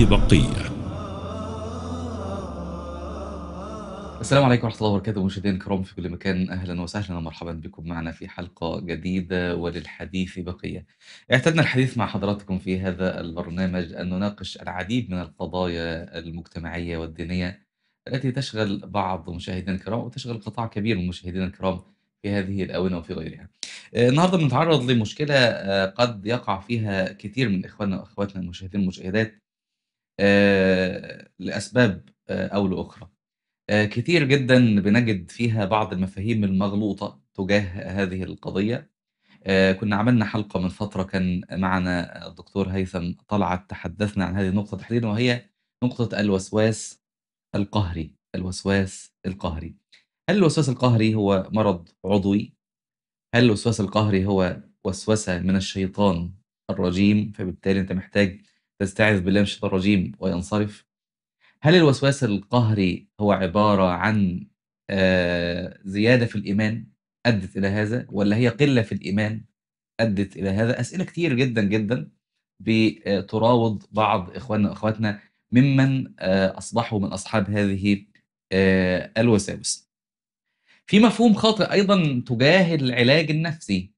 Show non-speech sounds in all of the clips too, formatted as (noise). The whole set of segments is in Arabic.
البحث بقيه السلام عليكم ورحمة الله وبركاته مشاهدينا الكرام في كل مكان أهلا وسهلا ومرحبا بكم معنا في حلقة جديدة وللحديث بقية. اعتدنا الحديث مع حضراتكم في هذا البرنامج أن نناقش العديد من القضايا المجتمعية والدينية التي تشغل بعض مشاهدينا الكرام وتشغل قطاع كبير من مشاهدينا الكرام في هذه الآونة وفي غيرها. آه، النهارده بنتعرض لمشكلة آه، قد يقع فيها كثير من إخواننا وأخواتنا المشاهدين والمشاهدات آه، لأسباب آه، أو لأخرى. آه، كثير جدًا بنجد فيها بعض المفاهيم المغلوطة تجاه هذه القضية. آآ كنا عملنا حلقة من فترة كان معنا الدكتور هيثم طلعت، تحدثنا عن هذه النقطة تحديدًا وهي نقطة الوسواس القهري، الوسواس القهري. هل الوسواس القهري هو مرض عضوي؟ هل الوسواس القهري هو وسوسة من الشيطان الرجيم، فبالتالي أنت محتاج تستعذ بالله من الشيطان الرجيم وينصرف هل الوسواس القهري هو عبارة عن آه، زيادة في الإيمان أدت إلى هذا ولا هي قلة في الإيمان أدت إلى هذا أسئلة كتير جدا جدا بتراود بعض إخواننا وإخواتنا ممن آه، أصبحوا من أصحاب هذه آه، الوساوس في مفهوم خاطئ أيضا تجاه العلاج النفسي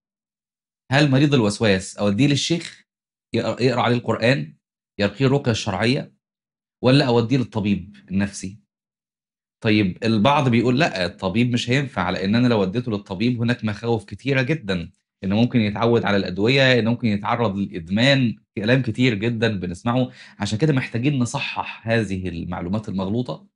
هل مريض الوسواس أوديه للشيخ يقرأ عليه القرآن يرقيه الرقيه الشرعيه ولا اوديه للطبيب النفسي طيب البعض بيقول لا الطبيب مش هينفع لان انا لو وديته للطبيب هناك مخاوف كتيره جدا انه ممكن يتعود على الادويه انه ممكن يتعرض للادمان كلام كتير جدا بنسمعه عشان كده محتاجين نصحح هذه المعلومات المغلوطه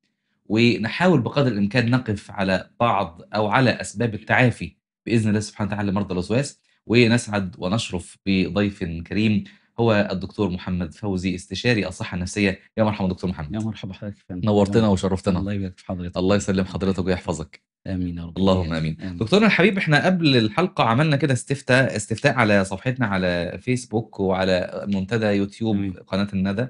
ونحاول بقدر الامكان نقف على بعض او على اسباب التعافي باذن الله سبحانه وتعالى لمرضى الوسواس ونسعد ونشرف بضيف كريم هو الدكتور محمد فوزي استشاري الصحه النفسيه يا مرحبا دكتور محمد يا مرحبا حضرتك فندم نورتنا وشرفتنا الله يبارك في حضرتك الله يسلم حضرتك ويحفظك امين يا رب اللهم امين, آمين. دكتورنا الحبيب احنا قبل الحلقه عملنا كده استفتاء استفتاء على صفحتنا على فيسبوك وعلى منتدى يوتيوب أمين. قناه الندى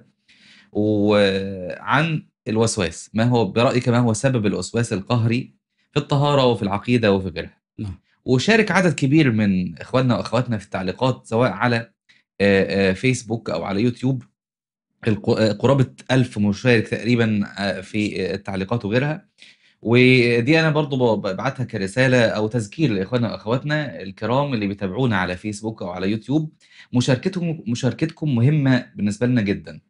وعن الوسواس ما هو برايك ما هو سبب الوسواس القهري في الطهاره وفي العقيده وفي غيرها نعم وشارك عدد كبير من اخواننا واخواتنا في التعليقات سواء على آه، آه، فيسبوك او على يوتيوب آه، قرابه ألف مشارك تقريبا في التعليقات وغيرها ودي انا برضو ببعتها كرساله او تذكير لاخواننا واخواتنا الكرام اللي بيتابعونا على فيسبوك او على يوتيوب مشاركتكم مهمه بالنسبه لنا جدا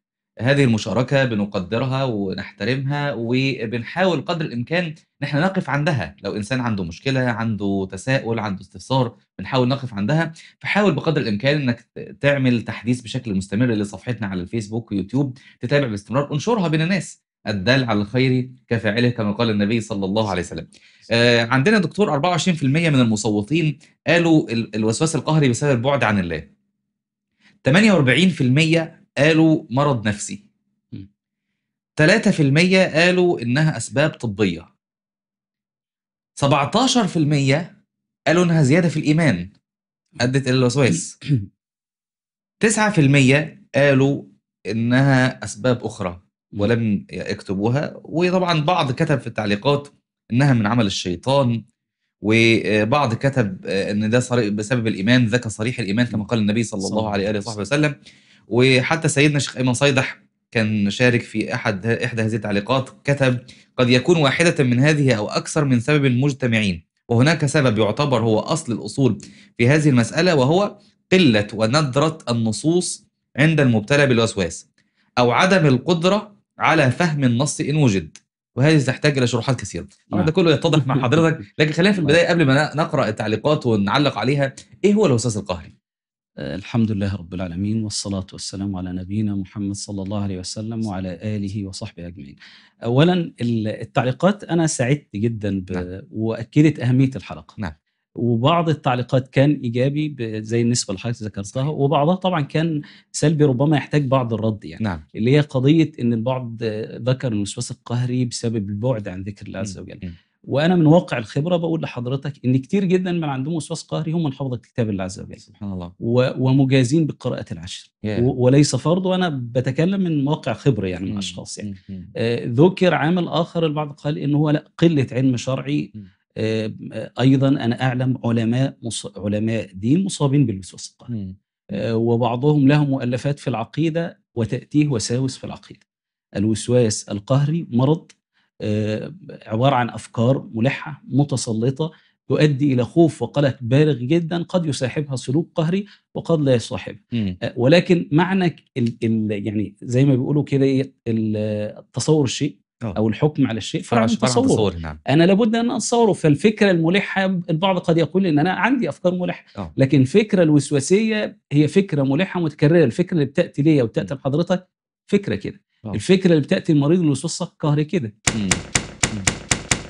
هذه المشاركه بنقدرها ونحترمها وبنحاول قدر الامكان ان احنا نقف عندها لو انسان عنده مشكله عنده تساؤل عنده استفسار بنحاول نقف عندها فحاول بقدر الامكان انك تعمل تحديث بشكل مستمر لصفحتنا على الفيسبوك ويوتيوب تتابع باستمرار انشرها بين الناس الدال على الخير كفاعله كما قال النبي صلى الله عليه وسلم آه عندنا دكتور 24% من المصوتين قالوا الوسواس القهري بسبب البعد عن الله 48% قالوا مرض نفسي 3% قالوا إنها أسباب طبية 17% قالوا إنها زيادة في الإيمان أدت إلى الوسواس 9% قالوا إنها أسباب أخرى ولم يكتبوها وطبعا بعض كتب في التعليقات إنها من عمل الشيطان وبعض كتب ان ده بسبب الايمان ذكى صريح الايمان كما قال النبي صلى الله عليه واله وصحبه وسلم وحتى سيدنا الشيخ ايمن صيدح كان شارك في احد احدى هذه التعليقات كتب قد يكون واحده من هذه او اكثر من سبب مجتمعين وهناك سبب يعتبر هو اصل الاصول في هذه المساله وهو قله وندره النصوص عند المبتلى بالوسواس او عدم القدره على فهم النص ان وجد وهذه تحتاج الى شروحات كثيره طبعا نعم. ده كله يتضح مع حضرتك لكن خلينا في البدايه قبل ما نقرا التعليقات ونعلق عليها ايه هو الوسواس القهري الحمد لله رب العالمين والصلاة والسلام على نبينا محمد صلى الله عليه وسلم وعلى آله وصحبه أجمعين أولا التعليقات أنا سعدت جدا ب... نعم. وأكدت أهمية الحلقة نعم. وبعض التعليقات كان ايجابي زي النسبه اللي حضرتك ذكرتها وبعضها طبعا كان سلبي ربما يحتاج بعض الرد يعني نعم. اللي هي قضيه ان البعض ذكر الوسواس القهري بسبب البعد عن ذكر الله عز وجل وانا من واقع الخبره بقول لحضرتك ان كتير جدا من عندهم وسواس قهري هم من حفظه كتاب الله عز وجل سبحان الله ومجازين بالقراءات العشر yeah. وليس فرض وانا بتكلم من واقع خبره يعني mm. من اشخاص يعني mm. آه ذكر عامل اخر البعض قال ان هو لا قله علم شرعي mm. ايضا انا اعلم علماء مص... علماء دين مصابين بالوسواس القهري آه، وبعضهم له مؤلفات في العقيده وتاتيه وساوس في العقيده الوسواس القهري مرض آه، عباره عن افكار ملحه متسلطه تؤدي الى خوف وقلق بالغ جدا قد يصاحبها سلوك قهري وقد لا يصاحبها آه، ولكن معنى يعني زي ما بيقولوا كده إيه، تصور الشيء آه. او الحكم على الشيء فرع تصور, نعم. انا لابد ان اتصوره فالفكره الملحه البعض قد يقول ان انا عندي افكار ملحه أوه. لكن الفكره الوسواسيه هي فكره ملحه متكرره الفكره اللي بتاتي ليا وبتاتي لحضرتك فكره كده أوه. الفكره اللي بتاتي المريض الوسواس القهري كده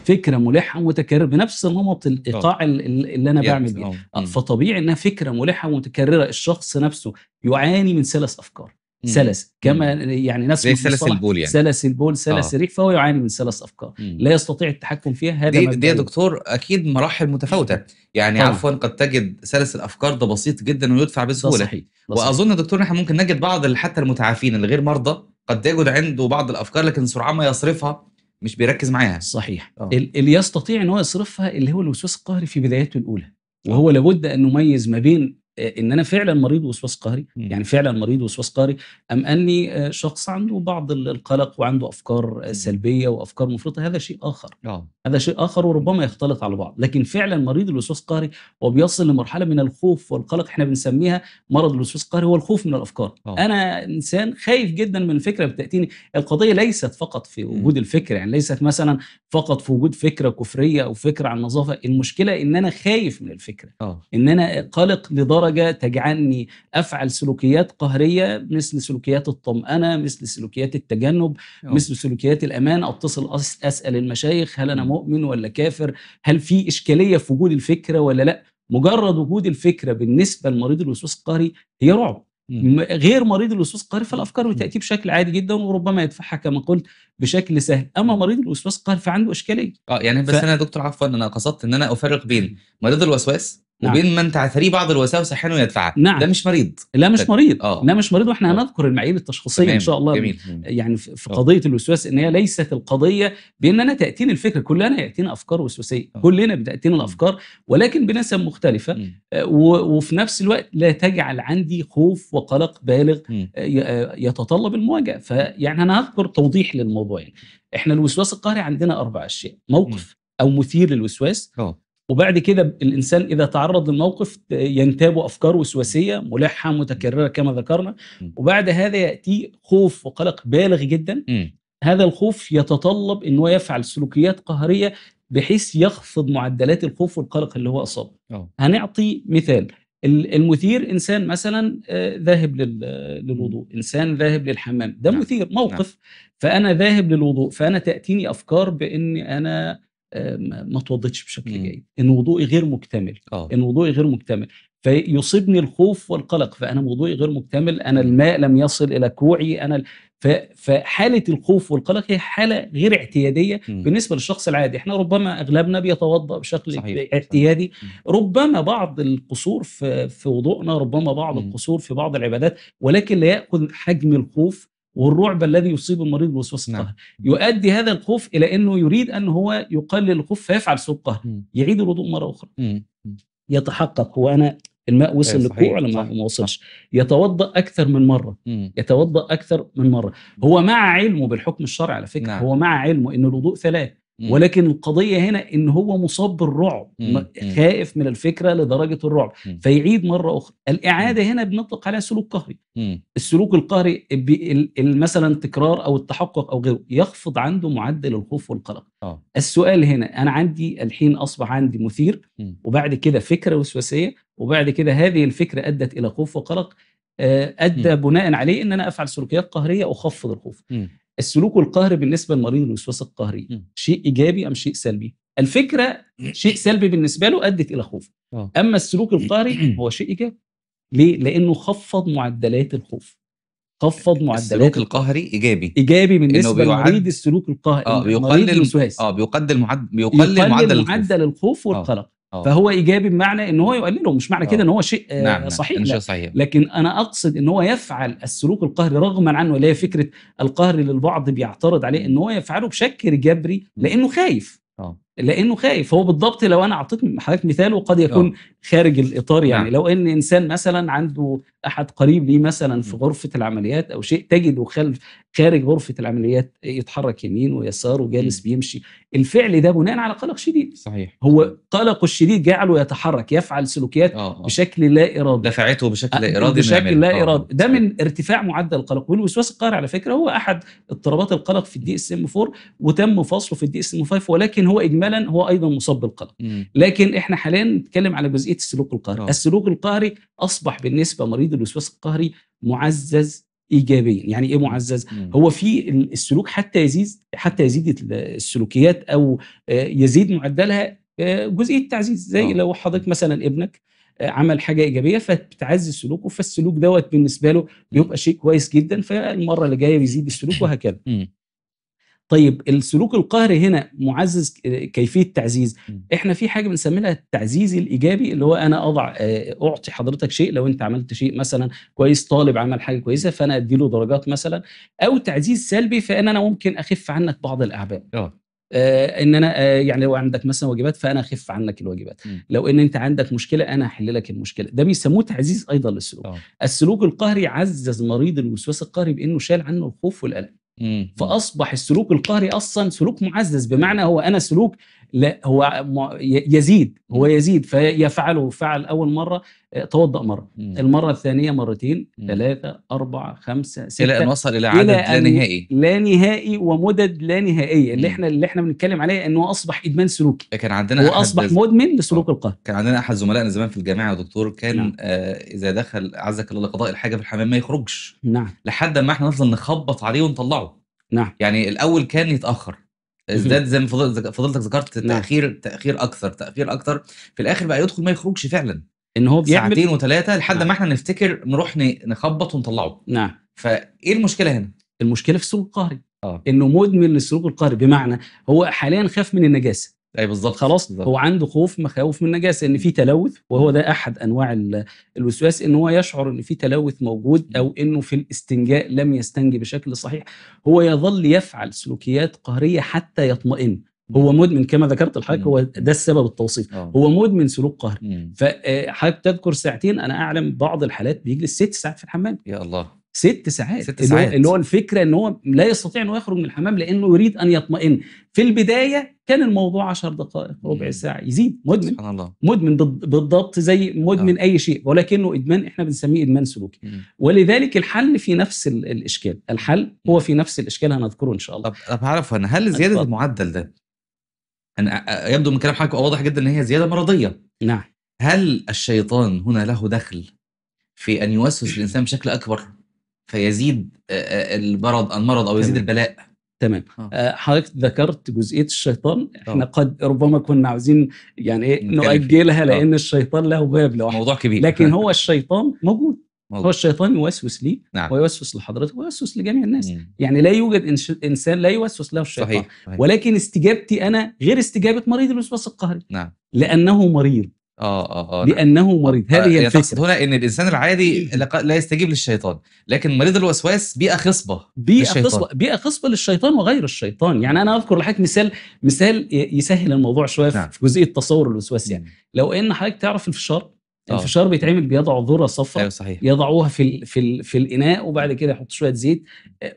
فكره ملحه ومتكرره بنفس نمط الايقاع آه. اللي انا بعمل بيه آه. آه، فطبيعي انها فكره ملحه ومتكرره الشخص نفسه يعاني من سلس افكار مم. سلس كما يعني ناس زي سلس البول يعني سلس البول سلس الريح الريق فهو يعاني من سلس افكار مم. لا يستطيع التحكم فيها هذا دي, دي يا دكتور اكيد مراحل متفاوته يعني طبعا. عفوا قد تجد سلس الافكار ده بسيط جدا ويدفع بسهوله صحيح. صحيح. واظن يا دكتور احنا ممكن نجد بعض حتى المتعافين الغير مرضى قد يجد عنده بعض الافكار لكن سرعان ما يصرفها مش بيركز معاها صحيح أوه. اللي يستطيع ان هو يصرفها اللي هو الوسواس القهري في بدايته الاولى وهو لابد ان نميز ما بين ان انا فعلا مريض وسواس قهري يعني فعلا مريض وسواس قهري ام اني آه، شخص عنده بعض القلق وعنده افكار آه، سلبيه وافكار مفرطه هذا شيء اخر أوه. هذا شيء اخر وربما يختلط على بعض لكن فعلا مريض الوسواس القهري هو بيصل لمرحله من الخوف والقلق احنا بنسميها مرض الوسواس القهري هو الخوف من الافكار أوه. انا انسان خايف جدا من الفكره بتاتيني القضيه ليست فقط في وجود الفكره يعني ليست مثلا فقط في وجود فكره كفريه او فكره عن النظافه المشكله ان انا خايف من الفكره أوه. ان انا قلق لدرجه درجه تجعلني افعل سلوكيات قهريه مثل سلوكيات الطمانه مثل سلوكيات التجنب أوه. مثل سلوكيات الامان اتصل اسال المشايخ هل انا مؤمن ولا كافر هل في اشكاليه في وجود الفكره ولا لا مجرد وجود الفكره بالنسبه لمريض الوسواس القهري هي رعب غير مريض الوسواس القهري فالافكار بتاتي بشكل عادي جدا وربما يدفعها كما قلت بشكل سهل اما مريض الوسواس القهري فعنده اشكاليه اه يعني بس ف... انا يا دكتور عفوا انا قصدت ان انا افرق بين مريض الوسواس نعم. وبين من تعتريه بعض الوساوس احيانا يدفعها نعم. ده مش مريض لا مش طيب. مريض آه. لا مش مريض واحنا هنذكر آه. المعايير التشخيصيه ان شاء الله جميل. يعني في آه. قضيه الوسواس ان هي ليست القضيه بان انا تاتيني الفكره كلنا ياتينا افكار وسواسيه آه. كلنا بتاتينا الافكار ولكن بنسب مختلفه م. وفي نفس الوقت لا تجعل عندي خوف وقلق بالغ م. يتطلب المواجهه فيعني انا هذكر توضيح للموضوعين يعني. احنا الوسواس القهري عندنا اربع اشياء موقف م. او مثير للوسواس أوه. وبعد كده الانسان اذا تعرض للموقف ينتاب افكار وسواسيه ملحه متكرره كما ذكرنا وبعد هذا ياتي خوف وقلق بالغ جدا هذا الخوف يتطلب ان هو يفعل سلوكيات قهريه بحيث يخفض معدلات الخوف والقلق اللي هو اصابه هنعطي مثال المثير انسان مثلا آه، ذاهب للوضوء انسان ذاهب للحمام ده نعم. مثير نعم. موقف فانا ذاهب للوضوء فانا تاتيني افكار بان انا ما توضتش بشكل جيد ان وضوئي غير مكتمل أوه. ان وضوئي غير مكتمل فيصيبني الخوف والقلق فانا وضوئي غير مكتمل انا الماء لم يصل الى كوعي انا فحاله الخوف والقلق هي حاله غير اعتياديه مم. بالنسبه للشخص العادي احنا ربما اغلبنا بيتوضا بشكل صحيح. اعتيادي صحيح. ربما بعض القصور في, في وضوءنا ربما بعض مم. القصور في بعض العبادات ولكن لا ياخذ حجم الخوف والرعب الذي يصيب المريض بوسواس نعم. القهر نعم. يؤدي هذا الخوف الى انه يريد ان هو يقلل الخوف فيفعل سوء القهر يعيد الوضوء مره اخرى مم. يتحقق هو انا الماء وصل إيه، للكوع ولا ما وصلش يتوضا اكثر من مره يتوضا اكثر من مره هو مع علمه بالحكم الشرعي على فكره نعم. هو مع علمه ان الوضوء ثلاث ولكن القضيه هنا ان هو مصاب بالرعب خائف من الفكره لدرجه الرعب فيعيد مره اخرى الاعاده هنا بنطلق عليها سلوك قهري السلوك القهري مثلا تكرار او التحقق او غيره يخفض عنده معدل الخوف والقلق أوه. السؤال هنا انا عندي الحين اصبح عندي مثير وبعد كده فكره وسواسيه وبعد كده هذه الفكره ادت الى خوف وقلق آه، ادى بناء عليه ان انا افعل سلوكيات قهريه اخفض الخوف السلوك القهري بالنسبه لمريض الوسواس القهري شيء ايجابي ام شيء سلبي الفكره شيء سلبي بالنسبه له ادت الى خوفه آه. اما السلوك القهري هو شيء ايجابي ليه لانه خفض معدلات الخوف خفض معدلات السلوك القهري ايجابي ايجابي بالنسبه لمريض السلوك القهري اه بيقلل اه بيقلل معدل بيقلل, معدل, معدل الخوف آه. والقلق آه. آه. فهو ايجابي بمعنى ان هو يقلله مش معنى كده آه. ان هو شيء آه، نعم،, نعم صحيح نعم. صحيح لكن انا اقصد ان هو يفعل السلوك القهري رغما عنه اللي هي فكره القهر اللي البعض بيعترض عليه ان هو يفعله بشكل جبري لانه خايف لانه خايف هو بالضبط لو انا اعطيت حضرتك مثال وقد يكون أوه. خارج الاطار يعني نعم. لو ان انسان مثلا عنده احد قريب ليه مثلا في غرفه العمليات او شيء تجده خلف خارج غرفه العمليات يتحرك يمين ويسار وجالس بيمشي الفعل ده بناء على قلق شديد صحيح هو قلقه الشديد جعله يتحرك يفعل سلوكيات أوه. آه. بشكل لا ارادي دفعته بشكل آه، لا ارادي بشكل لا آه، ارادي ده من ارتفاع معدل القلق والوسواس القهري على فكره هو احد اضطرابات القلق في الدي اس ام 4 وتم فصله في الدي اس ام 5 ولكن هو اجمالي مجملا هو ايضا مصاب بالقلق لكن احنا حاليا نتكلم على جزئيه السلوك القهري آه. السلوك القهري اصبح بالنسبه لمريض الوسواس القهري معزز ايجابيا يعني ايه معزز مم. هو في السلوك حتى يزيد حتى يزيد السلوكيات او آه، يزيد معدلها آه، جزئيه تعزيز زي أوه. لو حضرتك مثلا ابنك عمل حاجه ايجابيه فبتعزز سلوكه فالسلوك دوت بالنسبه له بيبقى شيء كويس جدا فالمره اللي جايه بيزيد السلوك (laughs) وهكذا طيب السلوك القهري هنا معزز كيفيه تعزيز احنا في حاجه بنسميها التعزيز الايجابي اللي هو انا اضع آه، اعطي حضرتك شيء لو انت عملت شيء مثلا كويس طالب عمل حاجه كويسه فانا ادي له درجات مثلا او تعزيز سلبي فان انا ممكن اخف عنك بعض الاعباء اه, آه، ان انا آه، يعني لو عندك مثلا واجبات فانا اخف عنك الواجبات م. لو ان انت عندك مشكله انا احل لك المشكله ده بيسموه تعزيز ايضا للسلوك أوه. السلوك القهري عزز مريض الوسواس القهري بانه شال عنه الخوف والقلق فاصبح السلوك القهري اصلا سلوك معزز بمعنى هو انا سلوك لا هو يزيد هو يزيد فيفعله فعل اول مره آه، توضا مره المره الثانيه مرتين ثلاثه اربعه خمسه سته الى ان وصل الى عدد لا نهائي لا نهائي ومدد لا نهائيه اللي احنا اللي احنا بنتكلم عليه انه اصبح ادمان سلوكي إيه، كان عندنا واصبح مدمن آه. لسلوك القهر كان عندنا احد زملائنا زمان في الجامعه يا دكتور كان نعم. آه اذا دخل عزك الله لقضاء الحاجه في الحمام ما يخرجش نعم لحد ما احنا نفضل نخبط عليه ونطلعه نعم يعني الاول كان يتاخر ازداد زي ما فضلتك ذكرت نعم. تاخير تاخير اكثر تاخير اكثر في الاخر بقى يدخل ما يخرجش فعلا ان هو بيعمل ساعتين وثلاثه لحد نعم. ما احنا نفتكر نروح نخبط ونطلعه نعم فايه المشكله هنا المشكله في السلوك القهري آه. انه مدمن للسلوك القهري بمعنى هو حاليا خاف من النجاسه اي بالظبط خلاص بالزبط. هو عنده خوف مخاوف من النجاسه ان في تلوث وهو ده احد انواع الوسواس ان هو يشعر ان في تلوث موجود او انه في الاستنجاء لم يستنجي بشكل صحيح هو يظل يفعل سلوكيات قهريه حتى يطمئن هو مدمن كما ذكرت لحضرتك هو ده السبب التوصيف آه. هو مدمن سلوك قهري فحضرتك تذكر ساعتين انا اعلم بعض الحالات بيجلس ست ساعات في الحمام يا الله ست ساعات ست ساعات اللي هو, الفكره ان هو لا يستطيع انه يخرج من الحمام لانه يريد ان يطمئن في البدايه كان الموضوع 10 دقائق ربع ساعه يزيد مدمن سبحان الله مدمن بالضبط زي مدمن آه. اي شيء ولكنه ادمان احنا بنسميه ادمان سلوكي مم. ولذلك الحل في نفس الاشكال الحل هو في نفس الاشكال هنذكره ان شاء الله طب طب هعرف انا هل زياده أتفضل. المعدل ده أنا يبدو من كلام حضرتك واضح جدا ان هي زياده مرضيه نعم هل الشيطان هنا له دخل في ان يوسوس الانسان بشكل اكبر فيزيد آه، آه، المرض المرض او يزيد البلاء تمام آه. حضرتك ذكرت جزئيه الشيطان احنا أوه. قد ربما كنا عاوزين يعني ايه نؤجلها لان الشيطان له باب لوحده موضوع كبير لكن نعم. هو الشيطان موجود موضوع. هو الشيطان يوسوس لي نعم. ويوسوس لحضرتك ويوسوس لجميع الناس مم. يعني لا يوجد إنش... انسان لا يوسوس له الشيطان صحيح. صحيح. ولكن استجابتي انا غير استجابه مريض الوسواس القهري نعم. لانه مريض اه اه اه نعم. لانه مريض آه، هذه هي الفكره تقصد هنا ان الانسان العادي لا يستجيب للشيطان لكن مريض الوسواس بيئه خصبه بيئه خصبه بيئه خصبه للشيطان وغير الشيطان يعني انا اذكر لحضرتك مثال مثال يسهل الموضوع شويه نعم. في جزئيه تصور الوسواس يعني لو ان حضرتك تعرف الفشار آه. الفشار بيتعمل بيضعوا ذره صفراء أيوة صحيح. يضعوها في الـ في الـ في الاناء وبعد كده يحط شويه زيت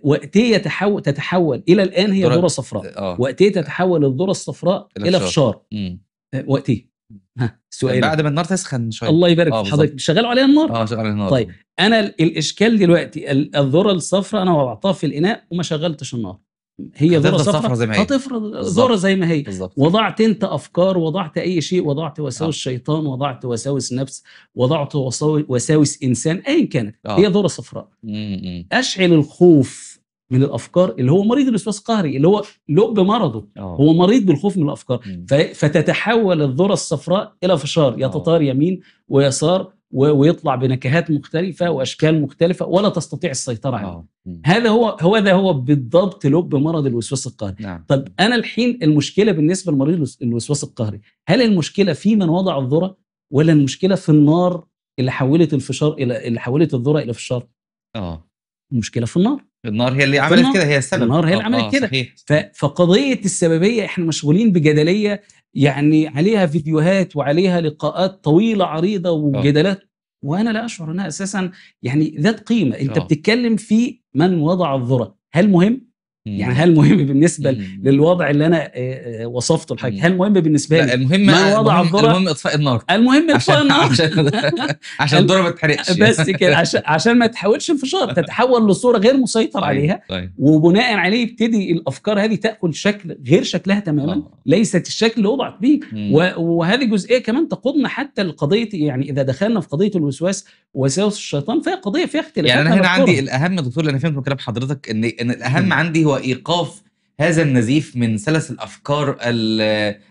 وقتيه تتحول تتحول الى الان هي ذره صفراء آه. وقتيه تتحول الذره الصفراء الى فشار وقتيه سؤال بعد ما النار تسخن شويه الله يبارك آه في حضرتك شغال عليها النار اه شغال عليها النار طيب انا الاشكال دلوقتي الذره الصفراء انا وضعتها في الاناء وما شغلتش النار هي ذره صفراء زي ما هي هتفرض ذره زي ما هي بالزبط. وضعت انت افكار وضعت اي شيء وضعت وساوس آه. شيطان وضعت وساوس نفس وضعت وساوس انسان ايا كانت آه. هي ذره صفراء اشعل الخوف من الافكار اللي هو مريض الوسواس القهري اللي هو لب مرضه أوه. هو مريض بالخوف من الافكار ف... فتتحول الذره الصفراء الى فشار يتطار آه. يمين ويسار و... ويطلع بنكهات مختلفه واشكال مختلفه ولا تستطيع السيطره عليه آه. هذا هو هو هذا هو بالضبط لب مرض الوسواس القهري نعم. طب انا الحين المشكله بالنسبه لمريض الوسواس القهري هل المشكله في من وضع الذره ولا المشكله في النار اللي حولت الفشار الى اللي حولت الذره الى فشار اه المشكله في النار النار هي اللي عملت كده هي السبب النار هي اللي آه، عملت آه، كده فقضيه السببيه احنا مشغولين بجدليه يعني عليها فيديوهات وعليها لقاءات طويله عريضه آه. وجدالات وانا لا اشعر انها اساسا يعني ذات قيمه انت بتتكلم في من وضع الذره هل مهم يعني هل مهم بالنسبه للوضع اللي انا آه، آه، وصفته لحضرتك هل مهم بالنسبه لي المهم ما وضع الضرر المهم اطفاء النار المهم اطفاء النار عشان (laughs) عشان الضرر ما تتحرقش (laughs) بس كده عشان عشان ما تحولش انفجار آه. تتحول لصوره غير مسيطر طيب، عليها طيب. وبناء عليه يبتدي الافكار هذه تاخذ شكل غير شكلها تماما ليست الشكل اللي وضعت به وهذه جزئيه كمان تقودنا حتى لقضيه يعني اذا دخلنا في قضيه الوسواس وساوس الشيطان فهي قضيه فيها اختلافات يعني انا هنا عندي الاهم دكتور اللي انا فهمت من كلام حضرتك ان ان الاهم عندي هو وايقاف ايقاف هذا النزيف من سلس الافكار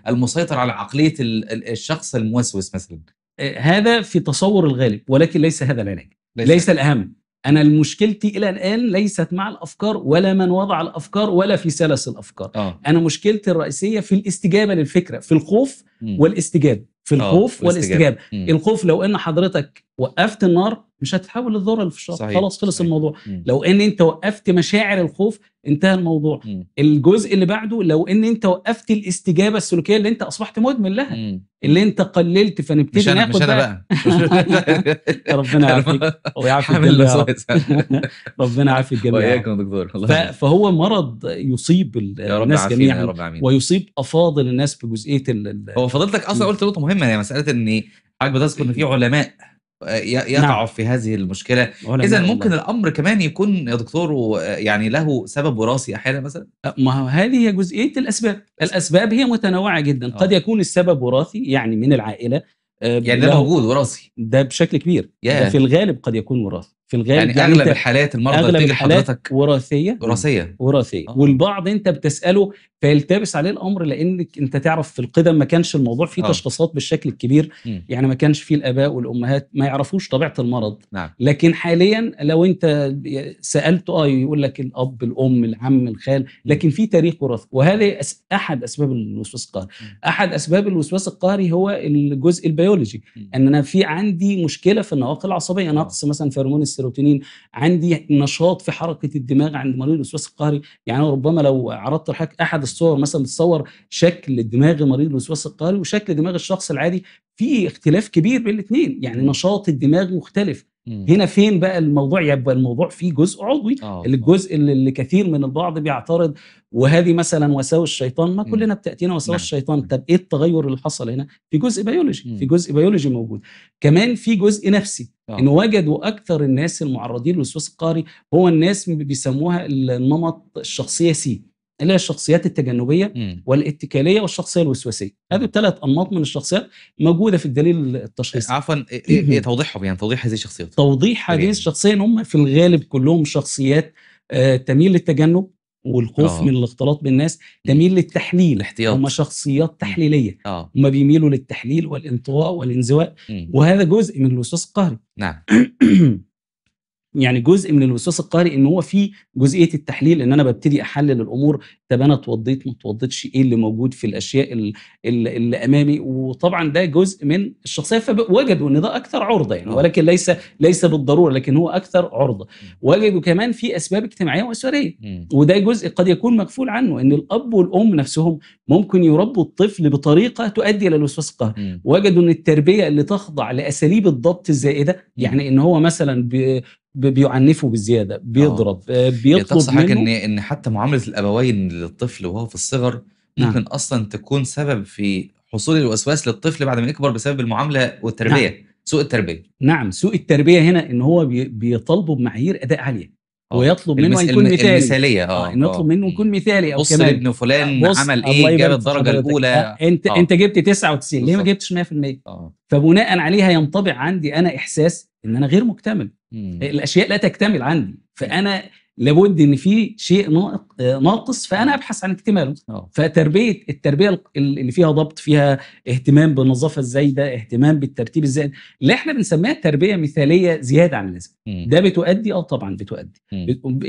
المسيطر على عقليه الشخص الموسوس مثلا آه، هذا في تصور الغالب ولكن ليس هذا العلاج ليس, ليس الاهم انا مشكلتي الى الان ليست مع الافكار ولا من وضع الافكار ولا في سلس الافكار آه. انا مشكلتي الرئيسيه في الاستجابه للفكره في الخوف م. والاستجابه في آه، الخوف والاستجابه مم. الخوف لو ان حضرتك وقفت النار مش هتتحول للذره اللي في الشر صحيح. خلاص خلص صحيح. الموضوع مم. لو ان انت وقفت مشاعر الخوف انتهى الموضوع مم. الجزء اللي بعده لو ان انت وقفت الاستجابه السلوكيه اللي انت اصبحت مدمن لها مم. اللي انت قللت فنبتدي مش ناخد مش انا بقى, بقى. (laughs) (laughs) (laughs) ربنا يعافيك ويعافي الجميع ربنا يعافي الجميع وإياك يا دكتور الله فهو مرض يصيب الناس جميعا ويصيب افاضل الناس بجزئيه هو فضلتك اصلا قلت نقطه مهمه هي مساله ان حضرتك بتذكر ان في علماء آه، نعم. يقعوا نعم. في هذه المشكله اذا ممكن الله. الامر كمان يكون يا دكتور آه، يعني له سبب وراثي احيانا مثلا أه، ما هو هذه هي جزئيه الاسباب الاسباب هي متنوعه جدا أوه. قد يكون السبب وراثي يعني من العائله يعني ده موجود وراثي ده بشكل كبير yeah. ده في الغالب قد يكون وراثي في الغالب يعني, يعني اغلب الحالات المرضى أغلب بتيجي لحضرتك وراثيه وراثيه وراثيه آه. والبعض انت بتساله فيلتبس عليه الامر لانك انت تعرف في القدم ما كانش الموضوع فيه آه. تشخيصات بالشكل الكبير م. يعني ما كانش فيه الاباء والامهات ما يعرفوش طبيعه المرض نعم. لكن حاليا لو انت سالته اه يقول لك الاب الام العم الخال لكن في تاريخ وراثي وهذا احد اسباب الوسواس القهري احد اسباب الوسواس القهري هو الجزء البيولوجي م. ان انا في عندي مشكله في النواقل العصبيه نقص آه. مثلا في هرمون السيروتونين عندي نشاط في حركه الدماغ عند مريض الوسواس القهري يعني ربما لو عرضت لحضرتك احد الصور مثلا بتصور شكل دماغ مريض الوسواس القهري وشكل دماغ الشخص العادي في اختلاف كبير بين الاثنين يعني نشاط الدماغ مختلف مم. هنا فين بقى الموضوع يبقى الموضوع فيه جزء عضوي أوه. الجزء اللي, كثير من البعض بيعترض وهذه مثلا وساوس الشيطان ما كلنا بتاتينا وساوس نعم. الشيطان طب ايه التغير اللي حصل هنا في جزء بيولوجي مم. في جزء بيولوجي موجود كمان في جزء نفسي أوه. ان وجدوا اكثر الناس المعرضين للوسواس القهري هو الناس بيسموها النمط الشخصيه سي اللي هي الشخصيات التجنبيه والاتكاليه والشخصيه الوسواسيه هذه ثلاث انماط من الشخصيات موجوده في الدليل التشخيصي عفوا إيه, إيه،, إيه، توضيحهم يعني توضيح هذه الشخصيات توضيح هذه الشخصيه ان هم في الغالب كلهم شخصيات آه تميل للتجنب والخوف أوه. من الاختلاط بالناس تميل للتحليل احتياط هم شخصيات تحليليه أوه. هم بيميلوا للتحليل والانطواء والانزواء مم. وهذا جزء من الوسواس القهري نعم (clears throat) يعني جزء من الوسواس القهري ان هو في جزئيه التحليل ان انا ببتدي احلل الامور طب انا اتوضيت ما اتوضيتش ايه اللي موجود في الاشياء اللي, اللي امامي وطبعا ده جزء من الشخصيه فوجدوا ان ده اكثر عرضه يعني آه. ولكن ليس ليس بالضروره لكن هو اكثر عرضه وجدوا كمان في اسباب اجتماعيه واسريه وده جزء قد يكون مغفول عنه ان الاب والام نفسهم ممكن يربوا الطفل بطريقه تؤدي الى الوسواس القهري وجدوا ان التربيه اللي تخضع لاساليب الضبط الزائده يعني ان هو مثلا بيعنفه بالزياده بيضرب آه. آه، يعني بيطلب حاجة إن, ان ان حتى معامله الابوين للطفل وهو في الصغر نعم. ممكن نعم. اصلا تكون سبب في حصول الوسواس للطفل بعد ما يكبر بسبب المعامله والتربيه نعم. سوء التربيه نعم سوء التربيه هنا ان هو بيطالبه بمعايير اداء عاليه آه. ويطلب منه المس... يكون مثالي المثاليه اه انه يطلب منه يكون آه. مثالي او بص كمان ابن فلان بص عمل ايه جاب الدرجه الاولى انت أوه. انت جبت 99 ليه ما جبتش 100% اه فبناء عليها ينطبع عندي انا احساس ان انا غير مكتمل مم. الاشياء لا تكتمل عندي فانا لابد ان في شيء ناقص فانا نعم. ابحث عن اكتماله نعم. فتربيه التربيه اللي فيها ضبط فيها اهتمام بالنظافه الزايده اهتمام بالترتيب الزائد اللي احنا بنسميها تربيه مثاليه زياده عن اللازم ده بتؤدي اه طبعا بتؤدي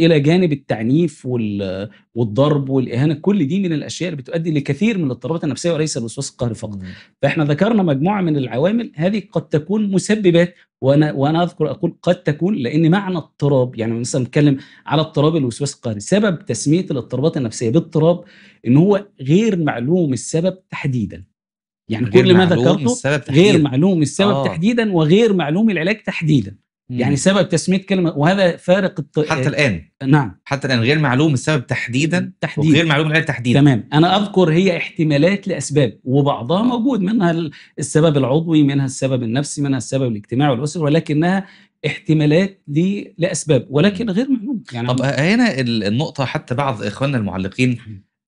الى جانب التعنيف وال... والضرب والاهانه كل دي من الاشياء اللي بتؤدي لكثير من الاضطرابات النفسيه وليس الوسواس القهري فقط فاحنا ذكرنا مجموعه من العوامل هذه قد تكون مسببات وانا وانا اذكر اقول قد تكون لان معنى اضطراب يعني مثلا بنتكلم على اضطراب الوسواس القهري سبب تسميه الاضطرابات النفسيه باضطراب ان هو غير معلوم السبب تحديدا يعني كل ما ذكرته غير معلوم السبب آه. تحديدا وغير معلوم العلاج تحديدا يعني سبب تسميه كلمه وهذا فارق الط... حتى آه، الان نعم حتى الان غير معلوم السبب تحديدا تحديدا وغير معلوم غير تحديدا تمام انا اذكر هي احتمالات لاسباب وبعضها موجود منها السبب العضوي منها السبب النفسي منها السبب الاجتماعي والاسري ولكنها احتمالات لاسباب ولكن غير معلوم يعني طب هنا النقطه حتى بعض اخواننا المعلقين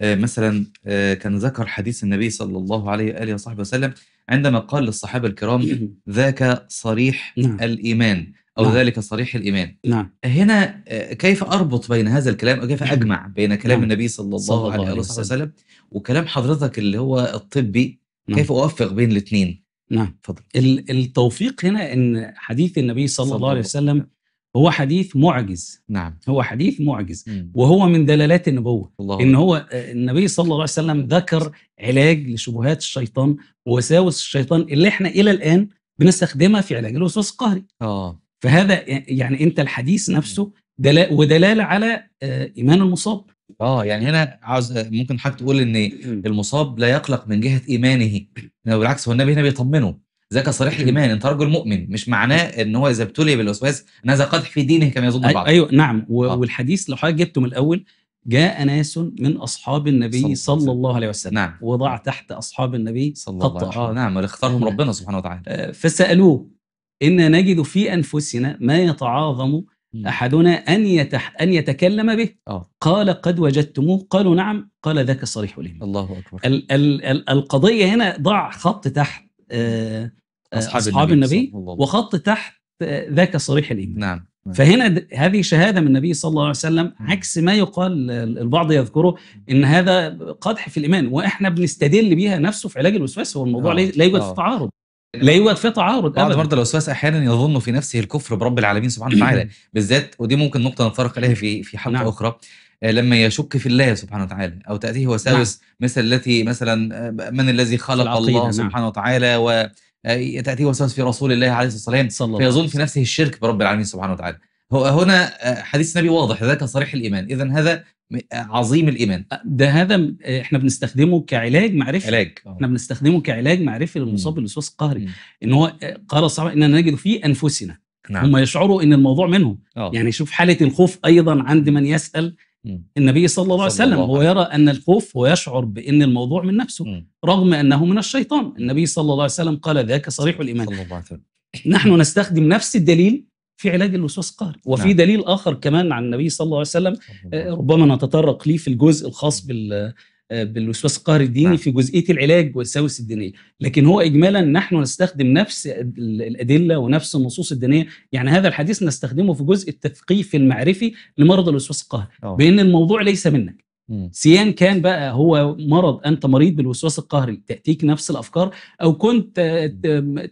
آه، مثلا آه، كان ذكر حديث النبي صلى الله عليه واله وصحبه وسلم عندما قال للصحابه الكرام ذاك صريح نعم. الايمان أو نعم. ذلك صريح الإيمان نعم. هنا آه، كيف أربط بين هذا الكلام أو كيف نعم. أجمع بين كلام نعم. النبي صلى الله عليه وسلم, وسلم وكلام حضرتك اللي هو الطبي نعم. كيف أوفق بين الاثنين نعم فضل. التوفيق هنا أن حديث النبي صلى, صلى الله عليه وسلم هو حديث معجز نعم هو حديث معجز مم. وهو من دلالات النبوه الله ان هو آه، النبي صلى الله عليه وسلم ذكر علاج لشبهات الشيطان ووساوس الشيطان اللي احنا الى الان بنستخدمها في علاج الوسواس القهري اه فهذا يعني انت الحديث نفسه دلال ودلاله على آه، ايمان المصاب اه يعني هنا عاوز آه، ممكن حضرتك تقول ان المصاب لا يقلق من جهه ايمانه بالعكس هو النبي هنا بيطمنه ذاك صريح الايمان انت رجل مؤمن مش معناه ان هو اذا ابتلي بالوسواس ان هذا قدح في دينه كما يظن البعض ايوه نعم آه. والحديث لو حضرتك جبته من الاول جاء ناس من اصحاب النبي صلى الله عليه وسلم نعم وضع تحت اصحاب النبي صلى الله عليه وسلم نعم، اه نعم اختارهم ربنا سبحانه وتعالى آه، فسالوه إن نجد في أنفسنا ما يتعاظم أحدنا أن يتح أن يتكلم به آه. قال قد وجدتموه قالوا نعم قال ذاك صريح الإيمان الله أكبر ال ال ال القضية هنا ضع خط تحت آه, آه، أصحاب, أصحاب النبي, النبي وخط تحت آه ذاك صريح الإيمان نعم فهنا هذه شهاده من النبي صلى الله عليه وسلم عكس ما يقال البعض يذكره ان هذا قدح في الايمان واحنا بنستدل بيها نفسه في علاج الوسواس هو الموضوع آه. لا يوجد في تعارض لا يوجد فيها تعارض بعض برضه الوسواس احيانا يظن في نفسه الكفر برب العالمين سبحانه وتعالى بالذات ودي ممكن نقطه نتطرق اليها في في حلقه نعم. اخرى آه، لما يشك في الله سبحانه وتعالى او تاتيه وساوس نعم. مثل التي مثلا آه، من الذي خلق الله نعم. سبحانه وتعالى و آه، تاتيه وساوس في رسول الله عليه الصلاه والسلام فيظن في نفسه الشرك برب العالمين سبحانه وتعالى هو هنا حديث النبي واضح ذاك صريح الايمان اذا هذا آه، عظيم الايمان آه، ده هذا آه، احنا بنستخدمه كعلاج معرفي علاج احنا بنستخدمه كعلاج معرفي للمصاب بالوسواس القهري ان هو قال الصحابه اننا نجد في انفسنا نعم. هم يشعروا ان الموضوع منهم أوه. يعني شوف حاله الخوف ايضا عند من يسال مم. النبي صلى الله عليه وسلم الله. هو يرى ان الخوف هو يشعر بان الموضوع من نفسه مم. رغم انه من الشيطان النبي صلى الله عليه وسلم قال ذاك صريح الايمان صلى الله عليه وسلم. نحن نستخدم نفس الدليل في علاج الوسواس القهري وفي نعم. دليل اخر كمان عن النبي صلى الله عليه وسلم ربما نتطرق ليه في الجزء الخاص بال بالوسواس القهري الديني نعم. في جزئيه العلاج والساوس الدينيه لكن هو اجمالا نحن نستخدم نفس الادله ونفس النصوص الدينيه يعني هذا الحديث نستخدمه في جزء التثقيف المعرفي لمرض الوسواس القهري بان الموضوع ليس منك سيان كان بقى هو مرض انت مريض بالوسواس القهري تاتيك نفس الافكار او كنت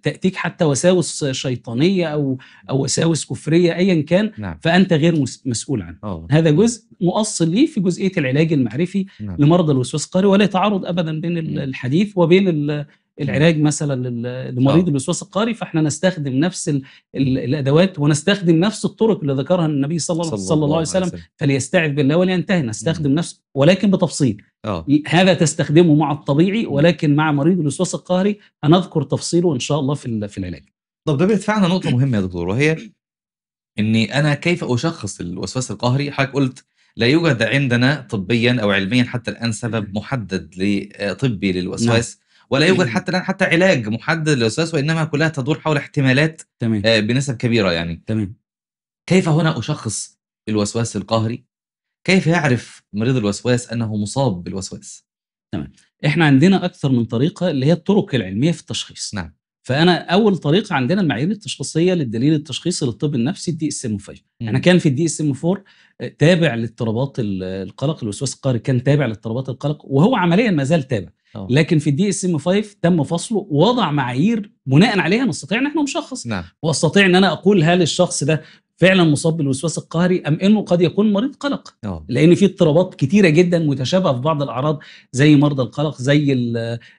تاتيك حتى وساوس شيطانيه او او وساوس كفريه ايا كان نعم. فانت غير مسؤول عنه أوه. هذا جزء مؤصل ليه في جزئيه العلاج المعرفي نعم. لمرضى الوسواس القهري ولا تعارض ابدا بين الحديث وبين العلاج مثلا لمريض الوسواس آه. القهري فاحنا نستخدم نفس الـ الـ الادوات ونستخدم نفس الطرق اللي ذكرها النبي صلى الله, صلى الله, صلى الله عليه وسلم فليستعذ بالله ولينتهي نستخدم مم. نفس ولكن بتفصيل أوه. هذا تستخدمه مع الطبيعي ولكن مع مريض الوسواس القهري هنذكر تفصيله ان شاء الله في في العلاج طب ده بيدفعنا نقطه مهمه يا دكتور وهي اني انا كيف اشخص الوسواس القهري حضرتك قلت لا يوجد عندنا طبيا او علميا حتى الان سبب محدد طبي للوسواس نعم. ولا يوجد حتى الان حتى علاج محدد للوسواس وانما كلها تدور حول احتمالات تمام. آه، بنسب كبيره يعني تمام كيف هنا اشخص الوسواس القهري كيف يعرف مريض الوسواس انه مصاب بالوسواس تمام احنا عندنا اكثر من طريقه اللي هي الطرق العلميه في التشخيص نعم فانا اول طريقه عندنا المعايير التشخيصيه للدليل التشخيصي للطب النفسي الدي اس ام 5 احنا كان في الدي اس ام 4 آه، تابع لاضطرابات القلق الوسواس القهري كان تابع لاضطرابات القلق وهو عمليا ما زال تابع آه. لكن في الدي اس ام 5 تم فصله ووضع معايير بناء عليها نستطيع ان احنا نشخص نعم. واستطيع ان انا اقول هل الشخص ده فعلا مصاب بالوسواس القهري ام انه قد يكون مريض قلق أوه. لان في اضطرابات كتيره جدا متشابهه في بعض الاعراض زي مرضى القلق زي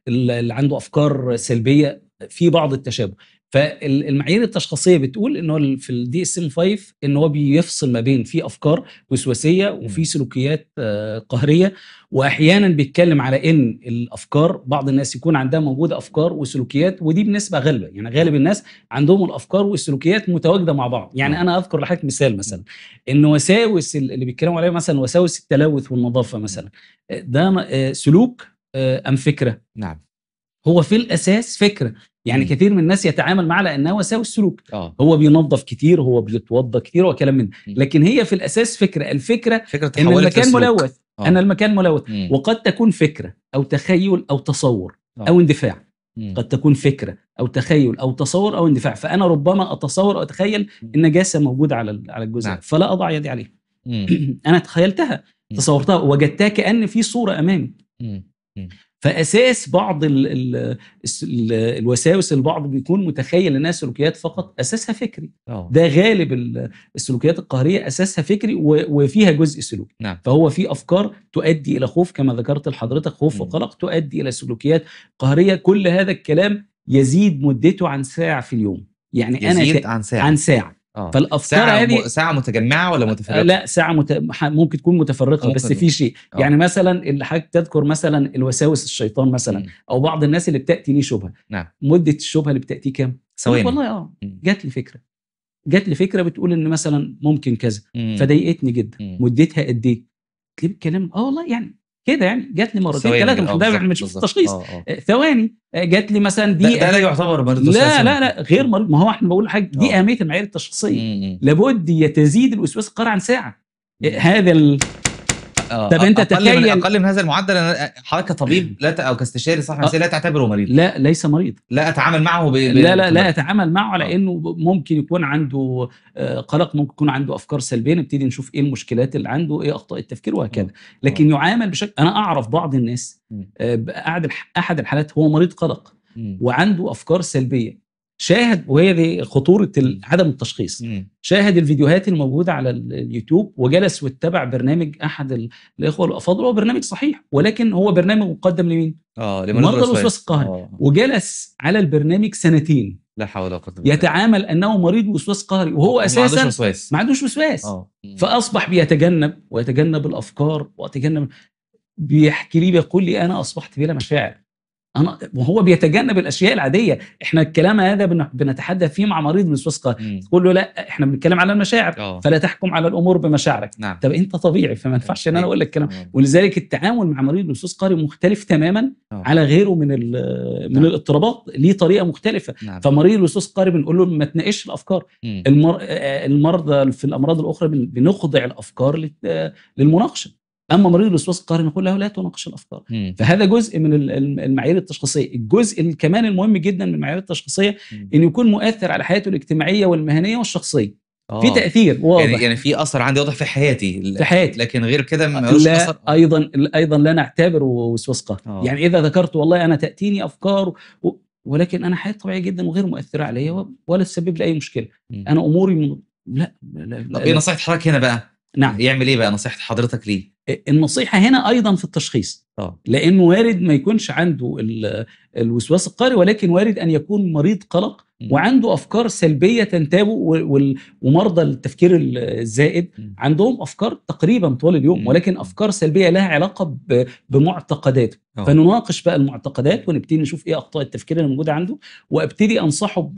اللي عنده افكار سلبيه في بعض التشابه فالمعايير التشخيصيه بتقول ان هو في الدي اس ام 5 ان هو بيفصل ما بين في افكار وسواسيه وفي سلوكيات آه، قهريه واحيانا بيتكلم على ان الافكار بعض الناس يكون عندها موجوده افكار وسلوكيات ودي بنسبه غالبه يعني غالب الناس عندهم الافكار والسلوكيات متواجده مع بعض يعني انا اذكر لحضرتك مثال مثلا ان وساوس اللي بيتكلموا عليها مثلا وساوس التلوث والنظافه مثلا ده آه، سلوك آه، ام فكره نعم هو في الاساس فكره يعني م. كثير من الناس يتعامل معها لانها وساوس السلوك آه. هو بينظف كتير هو بيتوضى كتير وكلام من لكن هي في الاساس فكره الفكره فكرة ان المكان ملوث آه. ان المكان ملوث م. وقد تكون فكره او تخيل او تصور آه. او اندفاع م. قد تكون فكره او تخيل او تصور او اندفاع فانا ربما اتصور او اتخيل النجاسه موجوده على على الجزء نعم. فلا اضع يدي عليها (clears throat) انا تخيلتها تصورتها وجدتها كان في صوره امامي فاساس بعض الـ الـ الـ الوساوس البعض بيكون متخيل انها سلوكيات فقط اساسها فكري أوه. ده غالب السلوكيات القهريه اساسها فكري وفيها جزء سلوكي نعم. فهو في افكار تؤدي الى خوف كما ذكرت لحضرتك خوف وقلق تؤدي الى سلوكيات قهريه كل هذا الكلام يزيد مدته عن ساعه في اليوم يعني يزيد انا عن ساعه عن ساعه آه. فالافكار ساعة هذه ساعه متجمعه ولا متفرقه؟ لا ساعه مت... ممكن تكون متفرقه ممكن. بس في شيء آه. يعني مثلا اللي حضرتك تذكر مثلا الوساوس الشيطان مثلا م. او بعض الناس اللي بتاتي ليه شبهه نعم مده الشبهه اللي بتاتي كام؟ ثواني والله اه جات لي فكره جات لي فكره بتقول ان مثلا ممكن كذا فضايقتني جدا مدتها قد ايه؟ تلاقي الكلام اه والله يعني كده يعني جات لي مرتين ثلاثه ده مش اه، تشخيص اه، اه. ثواني جات لي مثلا دي ده, ده لا يعتبر مريض لا لا لا غير مريض ما هو احنا بقول حاجه دي اهميه المعايير التشخيصيه لابد يتزيد الوسواس القهري عن ساعه هذا آه، طب انت تخيل اقل من هذا المعدل انا حضرتك كطبيب لا ت... او كاستشاري صح نفسي لا تعتبره مريض لا ليس مريض لا اتعامل معه ب... لا لا لا اتعامل معه على آه. انه ممكن يكون عنده آه، قلق ممكن يكون عنده افكار سلبيه نبتدي نشوف ايه المشكلات اللي عنده ايه اخطاء التفكير وهكذا لكن يعامل بشكل انا اعرف بعض الناس احد احد الحالات هو مريض قلق وعنده افكار سلبيه شاهد وهي دي خطوره عدم التشخيص شاهد الفيديوهات الموجوده على اليوتيوب وجلس واتبع برنامج احد الاخوه الافاضل هو برنامج صحيح ولكن هو برنامج مقدم لمين؟ اه لمرضى الوسواس القهري آه. وجلس على البرنامج سنتين لا حول ولا قوه يتعامل انه مريض وسواس قهري وهو أوه. اساسا ما عندوش وسواس ما عندوش وسواس آه. فاصبح بيتجنب ويتجنب الافكار ويتجنب بيحكي لي بيقول لي انا اصبحت بلا مشاعر انا وهو بيتجنب الاشياء العاديه احنا الكلام هذا بنتحدث فيه مع مريض من سوسقه تقول له لا احنا بنتكلم على المشاعر أوه. فلا تحكم على الامور بمشاعرك نعم. طب انت طبيعي فما ينفعش ان انا إيه. اقول لك كلام آه. ولذلك التعامل مع مريض من السوسقه مختلف تماما أوه. على غيره من من نعم. الاضطرابات ليه طريقه مختلفه نعم. فمريض لصوص قاري بنقول له ما تناقش الافكار المر... آه، المرضى في الامراض الاخرى بنخضع الافكار آه، للمناقشه اما مريض الوسواس القهري نقول له لا تناقش الافكار مم. فهذا جزء من المعايير التشخيصيه الجزء كمان المهم جدا من المعايير التشخيصيه انه يكون مؤثر على حياته الاجتماعيه والمهنيه والشخصيه أوه. في آه. تاثير واضح يعني, يعني في اثر عندي واضح في حياتي في حياتي لكن غير كده ما لا أثر. ايضا ايضا لا نعتبر وسواس قهري آه. يعني اذا ذكرت والله انا تاتيني افكار و... ولكن انا حياتي طبيعيه جدا وغير مؤثره عليا ولا تسبب لي اي مشكله مم. انا اموري من... لا لا, لا, لا. طب ايه نصيحه حضرتك هنا بقى نعم يعمل ايه بقى نصيحه حضرتك ليه النصيحه هنا ايضا في التشخيص آه. لانه وارد ما يكونش عنده الوسواس القهري ولكن وارد ان يكون مريض قلق وعنده افكار سلبيه تنتابه ومرضى التفكير الزائد عندهم افكار تقريبا طوال اليوم ولكن افكار سلبيه لها علاقه بمعتقداته آه. فنناقش بقى المعتقدات ونبتدي نشوف ايه اخطاء التفكير اللي موجوده عنده وابتدي انصحه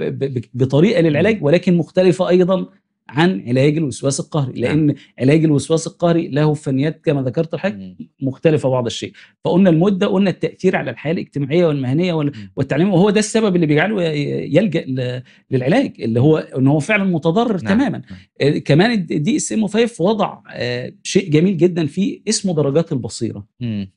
بطريقه للعلاج ولكن مختلفه ايضا عن علاج الوسواس القهري نعم. لان نعم. علاج الوسواس القهري له فنيات كما ذكرت لحضرتك مختلفه بعض الشيء فقلنا المده قلنا التاثير على الحياه الاجتماعيه والمهنيه والتعليم وهو ده السبب اللي بيجعله يلجا للعلاج اللي هو ان هو فعلا متضرر نعم. تماما نعم. آه، كمان الدي اس ام 5 وضع آه، شيء جميل جدا فيه اسمه درجات البصيره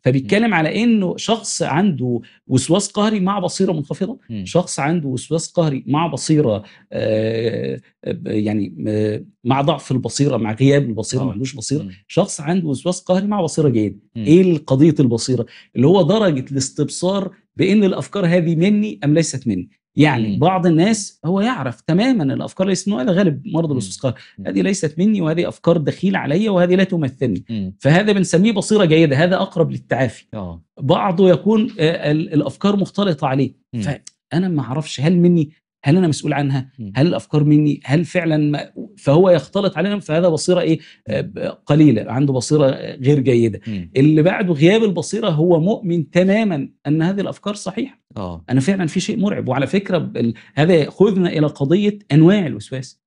فبيتكلم على انه شخص عنده وسواس قهري مع بصيره منخفضه شخص عنده وسواس قهري مع بصيره آه، يعني مع ضعف البصيره مع غياب البصيره آه. ما عندوش بصيره شخص عنده وسواس قهري مع بصيره جيده ايه قضيه البصيره اللي هو درجه الاستبصار بان الافكار هذه مني ام ليست مني يعني مم. بعض الناس هو يعرف تماما الافكار ليست منه هذا غالب مرضى الوسواس هذه ليست مني وهذه افكار دخيل علي وهذه لا تمثلني مم. فهذا بنسميه بصيره جيده هذا اقرب للتعافي أوه. بعضه يكون آه، الافكار مختلطه عليه مم. فانا ما اعرفش هل مني هل انا مسؤول عنها هل الافكار مني هل فعلا ما فهو يختلط علينا فهذا بصيره ايه آه، قليله عنده بصيره غير جيده اللي بعده غياب البصيره هو مؤمن تماما ان هذه الافكار صحيحه أوه. انا فعلا في شيء مرعب وعلى فكره هذا ياخذنا الى قضيه انواع الوسواس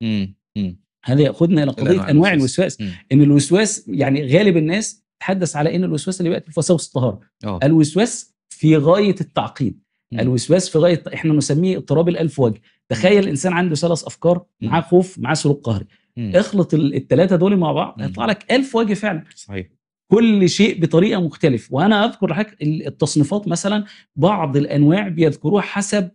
هذا ياخذنا الى قضيه انواع الوسواس ان الوسواس يعني غالب الناس تحدث على ان الوسواس اللي بياتي الفساد الطهاره آه. الوسواس في غايه التعقيد الوسواس في غايه احنا نسميه اضطراب الالف وجه تخيل انسان عنده ثلاث افكار معاه خوف معاه سلوك قهري اخلط الثلاثه دول مع بعض هيطلع لك الف وجه فعلا صحيح كل شيء بطريقه مختلفه وانا اذكر لحضرتك التصنيفات مثلا بعض الانواع بيذكروها حسب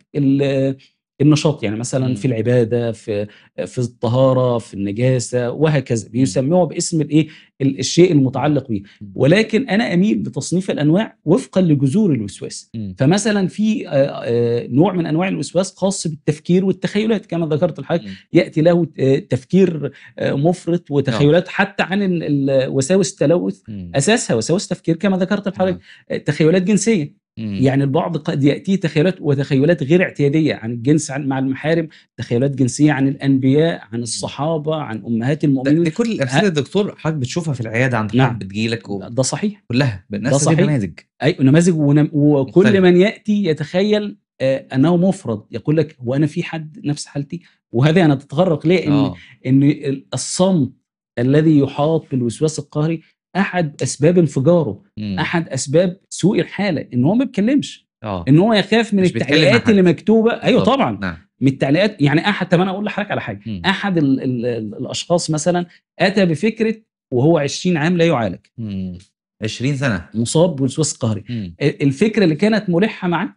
النشاط يعني مثلا في العباده في في الطهاره في النجاسه وهكذا بيسموها باسم الايه الشيء المتعلق به ولكن انا اميل لتصنيف الانواع وفقا لجذور الوسواس فمثلا في آه، آه، نوع من انواع الوسواس خاص بالتفكير والتخيلات كما ذكرت لحضرتك ياتي له آه، تفكير مفرط وتخيلات نعم. حتى عن وساوس التلوث اساسها وساوس تفكير كما ذكرت لحضرتك نعم. تخيلات جنسيه مم. يعني البعض قد يأتيه تخيلات وتخيلات غير اعتيادية عن الجنس عن مع المحارم تخيلات جنسية عن الأنبياء عن الصحابة عن أمهات المؤمنين ده, ده كل الأمثلة دكتور حضرتك بتشوفها في العيادة عند نعم. لك و... ده صحيح كلها ده صحيح نماذج أي نماذج ونم... وكل مختلف. من يأتي يتخيل آه انه مفرد يقول لك هو انا في حد نفس حالتي وهذا انا تتغرق ليه ان آه. ان الصمت الذي يحاط بالوسواس القهري احد اسباب انفجاره مم. احد اسباب سوء الحاله ان هو ما بيتكلمش آه. ان هو يخاف من التعليقات اللي مكتوبه ايوه طبعا, نعم. من التعليقات يعني احد طب انا اقول لحضرتك على حاجه مم. احد الـ الـ الـ الاشخاص مثلا اتى بفكره وهو 20 عام لا يعالج مم. 20 سنه مصاب بالوسواس القهري الفكره اللي كانت ملحه معاه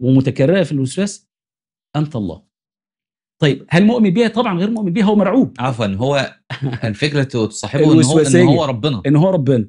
ومتكرره في الوسواس انت الله طيب هل مؤمن بيها طبعا غير مؤمن بيها هو مرعوب عفوا هو (laughs) الفكره تصاحبه ان هو ان هو ربنا ان هو ربنا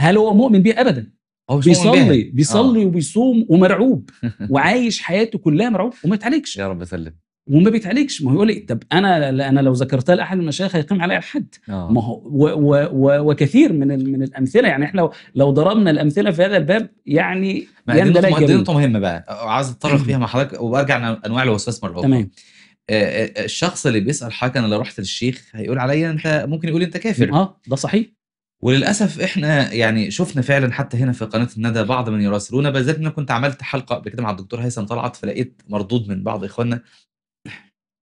هل هو مؤمن بيه ابدا هو بيصلي آه. بيصلي آه. وبيصوم ومرعوب (laughs) وعايش حياته كلها مرعوب وما يتعالجش يا رب سلم وما بيتعالجش ما هو يقول لي طب انا انا لو ذكرتها لاحد المشايخ هيقيم عليا الحد آه. ما هو وكثير من من الامثله يعني احنا لو لو ضربنا الامثله في هذا الباب يعني ما دي نقطه مهمه بقى عايز اتطرق (laughs) فيها مع حضرتك وارجع انواع الوسواس مره اخرى تمام آه، آه، آه، الشخص اللي بيسال حضرتك انا لو رحت للشيخ هيقول عليا انت ممكن يقول انت كافر اه ده صحيح وللاسف احنا يعني شفنا فعلا حتى هنا في قناه الندى بعض من يراسلونا بالذات انا كنت عملت حلقه قبل كده مع الدكتور هيثم طلعت فلقيت مردود من بعض اخواننا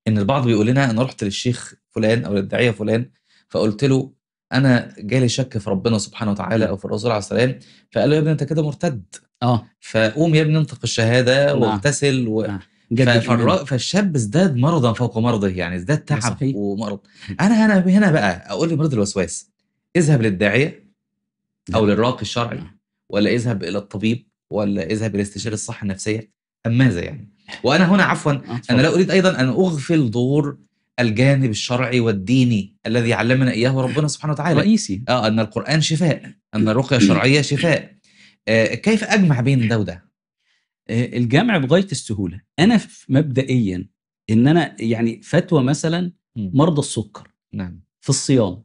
ان البعض بيقول لنا انا رحت للشيخ فلان او للداعيه فلان فقلت له انا جالي شك في ربنا سبحانه وتعالى او في الرسول عليه السلام فقال له يا ابني انت كده مرتد اه فقوم يا ابني انطق الشهاده نعم. واغتسل و... آه. فالشاب ازداد مرضا فوق مرضه يعني ازداد تعب ومرض انا هنا هنا بقى اقول لمرض الوسواس اذهب للداعيه او نعم. للراقي الشرعي نعم. ولا اذهب الى الطبيب ولا اذهب الى استشاري الصحه النفسيه ام ماذا يعني وانا هنا عفوا (laughs) انا لا اريد ايضا ان اغفل دور الجانب الشرعي والديني الذي علمنا اياه ربنا سبحانه وتعالى رئيسي اه ان القران شفاء ان (laughs) الرقيه الشرعيه شفاء آه كيف اجمع بين ده وده آه، الجمع بغايه السهوله انا مبدئيا ان انا يعني فتوى مثلا مرضى السكر نعم في الصيام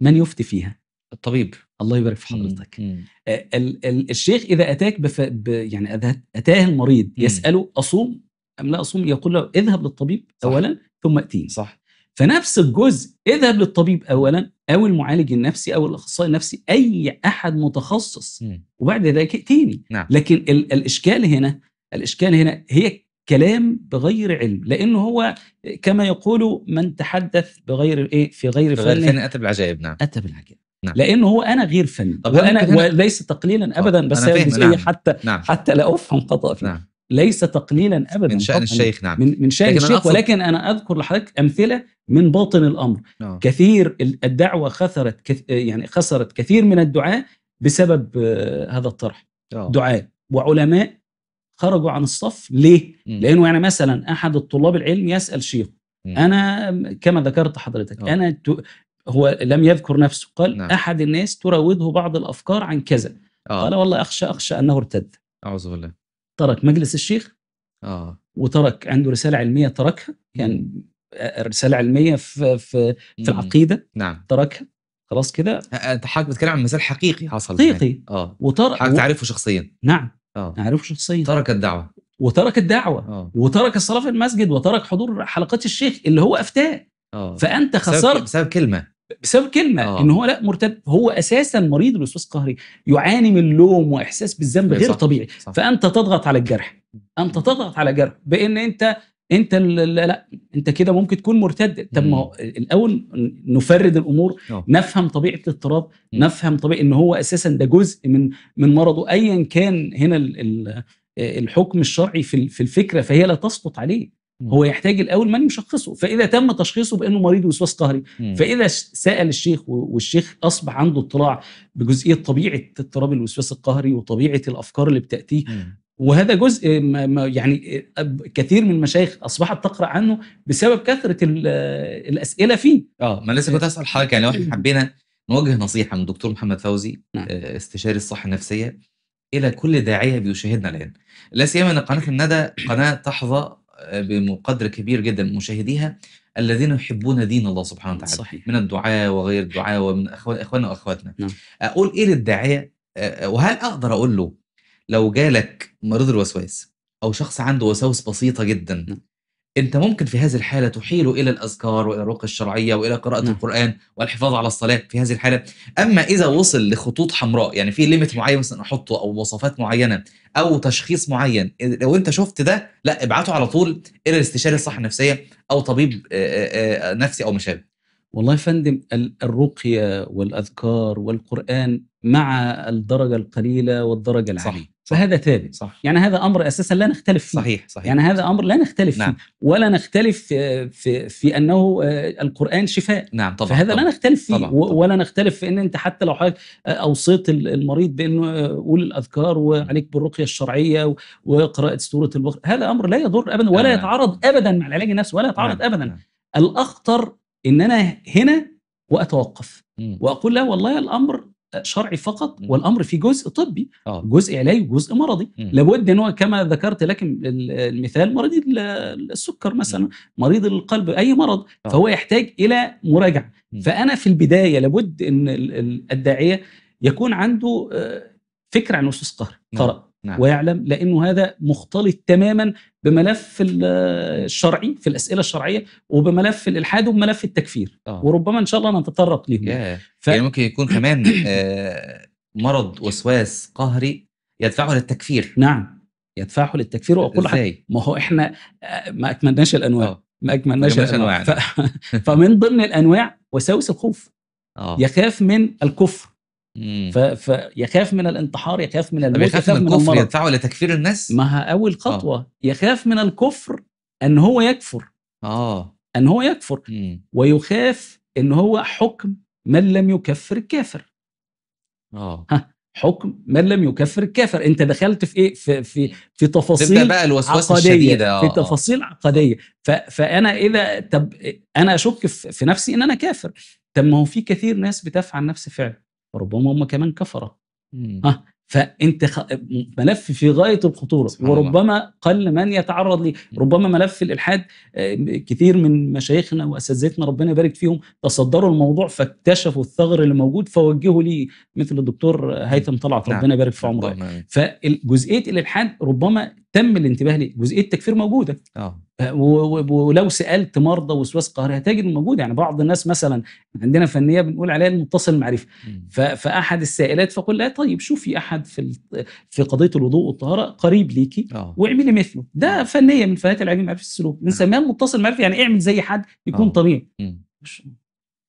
من يفتي فيها الطبيب الله يبارك في حضرتك مم. آه، ال ال الشيخ اذا اتاك بف... ب... يعني اتاه المريض مم. يساله اصوم ام لا اصوم يقول له اذهب للطبيب صح. اولا ثم اتيني صح فنفس الجزء اذهب للطبيب اولا او المعالج النفسي او الاخصائي النفسي اي احد متخصص م. وبعد ذلك تاني نعم. لكن ال- الاشكال هنا الاشكال هنا هي كلام بغير علم لانه هو كما يقولوا من تحدث بغير ايه في غير, غير فن اتى بالعجائب نعم اتى بالعجائب نعم. لانه هو انا غير فني وانا وليس تقليلا ابدا بس هي إيه، نعم. حتى نعم. حتى لا افهم خطا فيه نعم. ليس تقليلا ابدا من شان الشيخ نعم من, من شان الشيخ أنا ولكن انا اذكر لحضرتك امثله من باطن الامر أوه. كثير الدعوه خسرت كث... يعني خسرت كثير من الدعاء بسبب آه، هذا الطرح أوه. دعاء وعلماء خرجوا عن الصف ليه؟ م. لانه يعني مثلا احد الطلاب العلم يسال شيخه انا كما ذكرت حضرتك أوه. انا ت... هو لم يذكر نفسه قال نعم. احد الناس تراوده بعض الافكار عن كذا أوه. قال والله اخشى اخشى انه ارتد اعوذ بالله ترك مجلس الشيخ اه وترك عنده رساله علميه تركها يعني رساله علميه في في, في العقيده نعم تركها خلاص كده انت حضرتك بتتكلم عن مثال حقيقي حصل حقيقي يعني. اه وترك حضرتك تعرفه شخصيا نعم اه نعرفه شخصيا ترك الدعوه وترك الدعوه أوه. وترك الصلاه في المسجد وترك حضور حلقات الشيخ اللي هو افتاء أوه. فانت خسرت بسبب كلمه بسبب كلمه آه. ان هو لا مرتد هو اساسا مريض الوسواس القهري يعاني من لوم واحساس بالذنب إيه، غير صح. طبيعي صح. فانت تضغط على الجرح انت تضغط على جرح بان انت انت لا لا انت كده ممكن تكون مرتد طب ما الاول نفرد الامور أوه. نفهم طبيعه الاضطراب نفهم طبيعه ان هو اساسا ده جزء من من مرضه ايا كان هنا الحكم الشرعي في الفكره فهي لا تسقط عليه هو يحتاج الاول من يشخصه فاذا تم تشخيصه بانه مريض وسواس قهري فاذا سال الشيخ والشيخ اصبح عنده اطلاع بجزئيه طبيعه اضطراب الوسواس القهري وطبيعه الافكار اللي بتاتيه وهذا جزء يعني كثير من المشايخ اصبحت تقرا عنه بسبب كثره الاسئله فيه اه ما لسه آه. كنت اسال حضرتك يعني لو احنا حبينا نوجه نصيحه من الدكتور محمد فوزي نعم. آه، استشاري الصحه النفسيه الى كل داعيه بيشاهدنا الان لا سيما ان قناه الندى قناه تحظى بقدر كبير جدا من مشاهديها الذين يحبون دين الله سبحانه وتعالى صحيح. من الدعاة وغير الدعاة ومن اخواننا واخواتنا نعم. اقول ايه للداعيه آه، وهل اقدر اقول له لو جالك مريض الوسواس او شخص عنده وساوس بسيطه جدا نعم. أنت ممكن في هذه الحالة تحيله إلى الأذكار وإلى الرقية الشرعية وإلى قراءة نعم. القرآن والحفاظ على الصلاة في هذه الحالة أما إذا وصل لخطوط حمراء يعني في ليميت معين مثلا أحطه أو مواصفات معينة أو تشخيص معين لو أنت شفت ده لا ابعته على طول إلى الاستشارة الصحة النفسية أو طبيب آه، آه، آه، نفسي أو مشابه والله يا فندم الرقية والأذكار والقرآن مع الدرجة القليلة والدرجة العالية صح. فهذا تابع صح. يعني هذا امر اساسا لا نختلف فيه صحيح صحيح يعني هذا امر لا نختلف نعم. فيه ولا نختلف في في انه آه، القران شفاء نعم طبعا فهذا طبعًا. لا نختلف فيه طبعًا. طبعًا. ولا نختلف في ان انت حتى لو حضرتك آه، اوصيت المريض بانه قول آه، الاذكار وعليك بالرقيه الشرعيه وقراءه سوره البقره هذا امر لا يضر ابدا ولا نعم،, نعم. يتعارض ابدا مع العلاج النفسي ولا يتعارض نعم. ابدا نعم. الاخطر ان انا هنا واتوقف واقول لا والله الامر شرعي فقط والامر في جزء طبي آه. جزء علاجي وجزء مرضي لابد ان هو كما ذكرت لك المثال مريض السكر مثلا مريض القلب اي مرض آه. فهو يحتاج الى مراجعه فانا في البدايه لابد ان الداعيه يكون عنده آه، فكره عن نصوص قرأ نعم. ويعلم لانه هذا مختلط تماما بملف الشرعي في الاسئله الشرعيه وبملف الالحاد وبملف التكفير آه. وربما ان شاء الله نتطرق لهم ف... يعني ممكن يكون كمان آه، مرض وسواس قهري يدفعه للتكفير نعم يدفعه للتكفير واقول لك ما هو احنا آه، ما اكملناش الانواع أوه. ما اكملناش الانواع, الأنواع. ف... (laughs) فمن ضمن الانواع وساوس الخوف أوه. يخاف من الكفر فيخاف من الانتحار يخاف من الموت يخاف من الكفر من يدفعه الى تكفير الناس ما اول آه. خطوه آه. يخاف من الكفر ان هو يكفر اه ان هو يكفر مم. ويخاف ان هو حكم من لم يكفر الكافر اه حكم من لم يكفر الكافر انت دخلت في ايه في في في تفاصيل تبدا بقى الوسواس الشديده آه. في آه. تفاصيل عقديه ف فانا اذا طب انا اشك في نفسي ان انا كافر طب ما هو في كثير ناس بتفعل نفس فعل وربما هم كمان كفره ها فانت خ... ملف في غايه الخطوره وربما قل من يتعرض ليه ربما ملف الالحاد آه، كثير من مشايخنا واساتذتنا ربنا يبارك فيهم تصدروا الموضوع فاكتشفوا الثغر اللي موجود فوجهوا لي مثل الدكتور هيثم طلعت نعم. ربنا يبارك في عمره فجزئيه الالحاد ربما تم الانتباه لي جزئيه التكفير موجوده آه. ولو سالت مرضى وسواس قهري هتجد موجود يعني بعض الناس مثلا عندنا فنيه بنقول عليها المتصل المعرفي فاحد السائلات فقل لها طيب شوفي احد في في قضيه الوضوء والطهاره قريب ليكي آه. واعملي مثله ده آه. فنيه من فنيات العلم المعرفي السلوك بنسميها نعم. المتصل المعرفي يعني اعمل زي حد يكون آه. طبيعي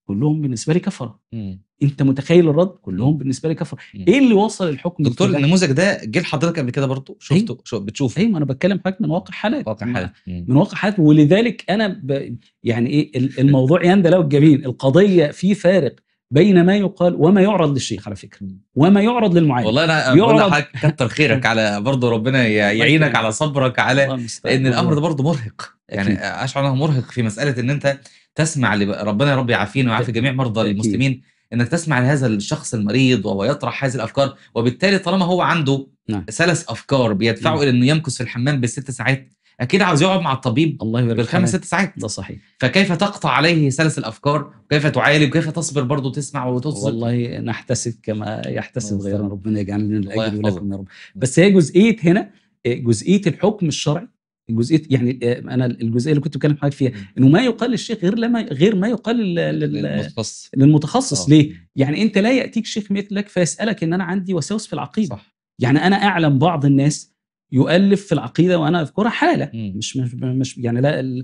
كلهم بالنسبه لي كفره مم. انت متخيل الرد كلهم بالنسبه لي كفره مم. ايه اللي وصل الحكم دكتور النموذج ده جه لحضرتك قبل كده برضه إيه؟ شفته ايه؟ شو بتشوفه ايوه انا بتكلم حضرتك من واقع حالات واقع حالات من واقع حالات ولذلك انا ب... يعني ايه الموضوع يندى له الجبين القضيه في فارق بين ما يقال وما يعرض للشيخ على فكره وما يعرض للمعالج والله انا بقول لحضرتك كتر خيرك على (laughs) برضه ربنا يعينك على صبرك على ان الامر ده برضه مرهق يعني اشعر انه مرهق في مساله ان انت تسمع ربنا يا رب يعافينا ويعافي جميع مرضى أكيد. المسلمين انك تسمع لهذا الشخص المريض وهو يطرح هذه الافكار وبالتالي طالما هو عنده نعم. سلس افكار بيدفعه نعم. الى انه يمكث في الحمام بالست ساعات اكيد عاوز يقعد مع الطبيب الله يبارك بالخمس ست ساعات ده صحيح فكيف تقطع عليه سلس الافكار وكيف تعالج وكيف تصبر برضه تسمع وتصبر والله نحتسب كما يحتسب غيرنا ربنا يجعلنا من الاجر ولكم يا رب بس هي جزئيه هنا جزئيه الحكم الشرعي جزئيه يعني آه، انا الجزئيه اللي كنت بتكلم حضرتك فيها انه ما يقال للشيخ غير لما غير ما يقال للمتخصص للمتخصص آه. ليه؟ يعني انت لا ياتيك شيخ مثلك فيسالك ان انا عندي وساوس في العقيده صح. يعني انا اعلم بعض الناس يؤلف في العقيده وانا اذكرها حاله مش مش يعني لا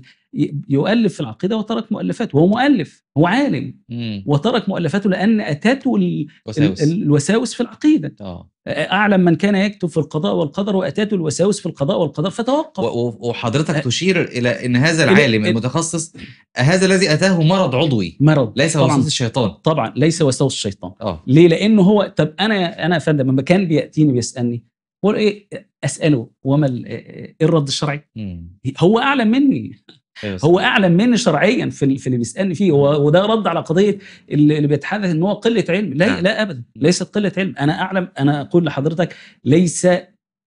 يؤلف في العقيده وترك مؤلفاته هو مؤلف هو عالم وترك مؤلفاته لان اتته الوساوس في العقيده أوه. اعلم من كان يكتب في القضاء والقدر واتاته الوساوس في القضاء والقدر فتوقف وحضرتك تشير الى ان هذا العالم المتخصص هذا الذي اتاه مرض عضوي مرض ليس وساوس الشيطان طبعا ليس وساوس الشيطان أوه. ليه لانه هو طب انا انا يا فندم لما كان بياتيني بيسالني بقول ايه اساله وما إيه،, إيه،, ايه الرد الشرعي؟ هو اعلم مني إيه هو اعلم مني شرعيا في في اللي بيسالني فيه وده رد على قضيه اللي بيتحدث ان هو قله علم لا نعم. لا ابدا ليست قله علم انا اعلم انا اقول لحضرتك ليس